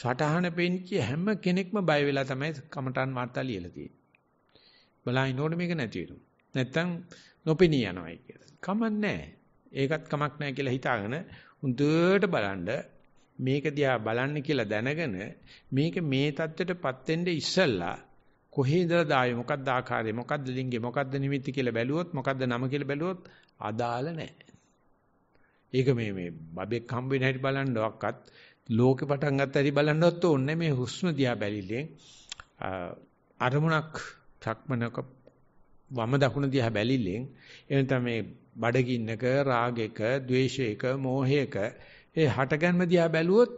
සටහන පෙන්ච්ච හැම කෙනෙක්ම බය වෙලා තමයි කමටන් වාර්තා ලියලා තියෙන්නේ. බලයින් ඕනේ මේක නැති වෙනවා. නැත්තම් නොපෙනී යනවායි කියලා. කමන්නේ ඒකත් කමක් නැහැ කියලා හිතාගෙන හොඳට බලන්න මේක දිහා බලන්න කියලා දැනගෙන මේක මේ தත්ත්වයටපත් වෙන්න ඉස්සෙල්ලා කොහේ ඉඳලා දාවේ මොකක්ද ආකාරය මොකක්ද ලිංගේ මොකක්ද නිමිති කියලා බැලුවොත් මොකක්ද නම කියලා බැලුවොත් අදාළ නැහැ. ඒක මේ මේ බබෙක් හම්බ වෙන හැටි බලන්නවක්වත් ලෝකෙ පටන් ගත්ත හැටි බලන්නවත් ඕනේ මේ හුස්ම දිහා බැලිලෙන් අරමුණක් ත්‍ක්මනක වම දකුණ දිහා බැලිලෙන් එනතම මේ බඩගින්නක රාගෙක ద్వේෂයක මෝහයක ඒ හටගන්ම දිහා බැලුවොත්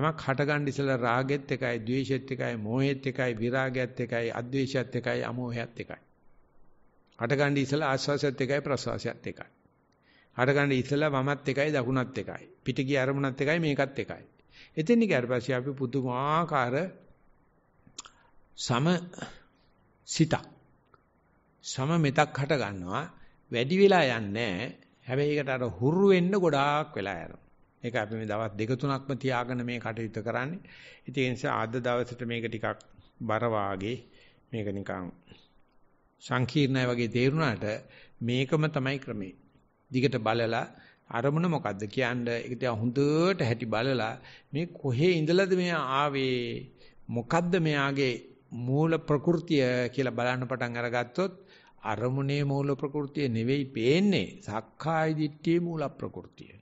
යමක් හටගන්න ඉස්සලා රාගෙත් එකයි ద్వේෂෙත් එකයි මෝහෙත් එකයි විරාගයත් එකයි අද්වේෂයත් එකයි අමෝහයත් එකයි හටගන්න ඉස්සලා ආස්වාසයත් එකයි ප්‍රසවාසයත් එකයි. හටගන්න ඉස්සලා වමත් එකයි දකුණත් එකයි. පිට ගිය අරමුණත් එකයි මේකත් එකයි. එතෙන් ඊට පස්සේ අපි පුදුමාකාර සම සිතක් සම මෙතක් හට ගන්නවා වැඩි වෙලා යන්නේ හැබැයි ඒකට අර හුරු වෙන්න ගොඩාක් වෙලා යනවා ඒක අපි මේ දවස් දෙක තුනක්ම තියාගෙන මේ කටයුතු කරන්නේ ඉතින් ඒ නිසා අද දවසට මේක ටිකක් බර වාගේ මේක නිකන් සංකීර්ණයි වගේ තේරුණාට මේකම තමයි ක්‍රමේ. දිගට බලලා අරමුණ මොකද්ද කියන්නේ ඒක දිහා හොඳට හැටි බලලා මේ කොහේ ඉඳලාද මේ ආවේ මොකද්ද මෙයාගේ මූල ප්‍රകൃතිය කියලා බලන්න පටන් අරගත්තොත් අරමුණේ මූල ප්‍රകൃතිය නෙවෙයි පේන්නේ සක්කාය දිට්ඨියේ මූල ප්‍රകൃතිය.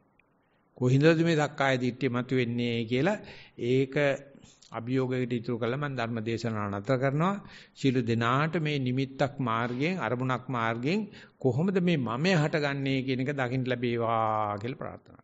කොහින්දද මේ සක්කාය දිට්ඨිය මතුවෙන්නේ කියලා ඒක අභියෝගයකට ඉතුරු කළා මම ධර්ම දේශනාව නතර කරනවා. සීල දෙනාට මේ නිමිත්තක් මාර්ගයෙන් අරමුණක් මාර්ගයෙන් කොහොමද මේ මම හටගන්නේ කියන එක දකින්න ලැබේවා කියලා ප්‍රාර්ථනා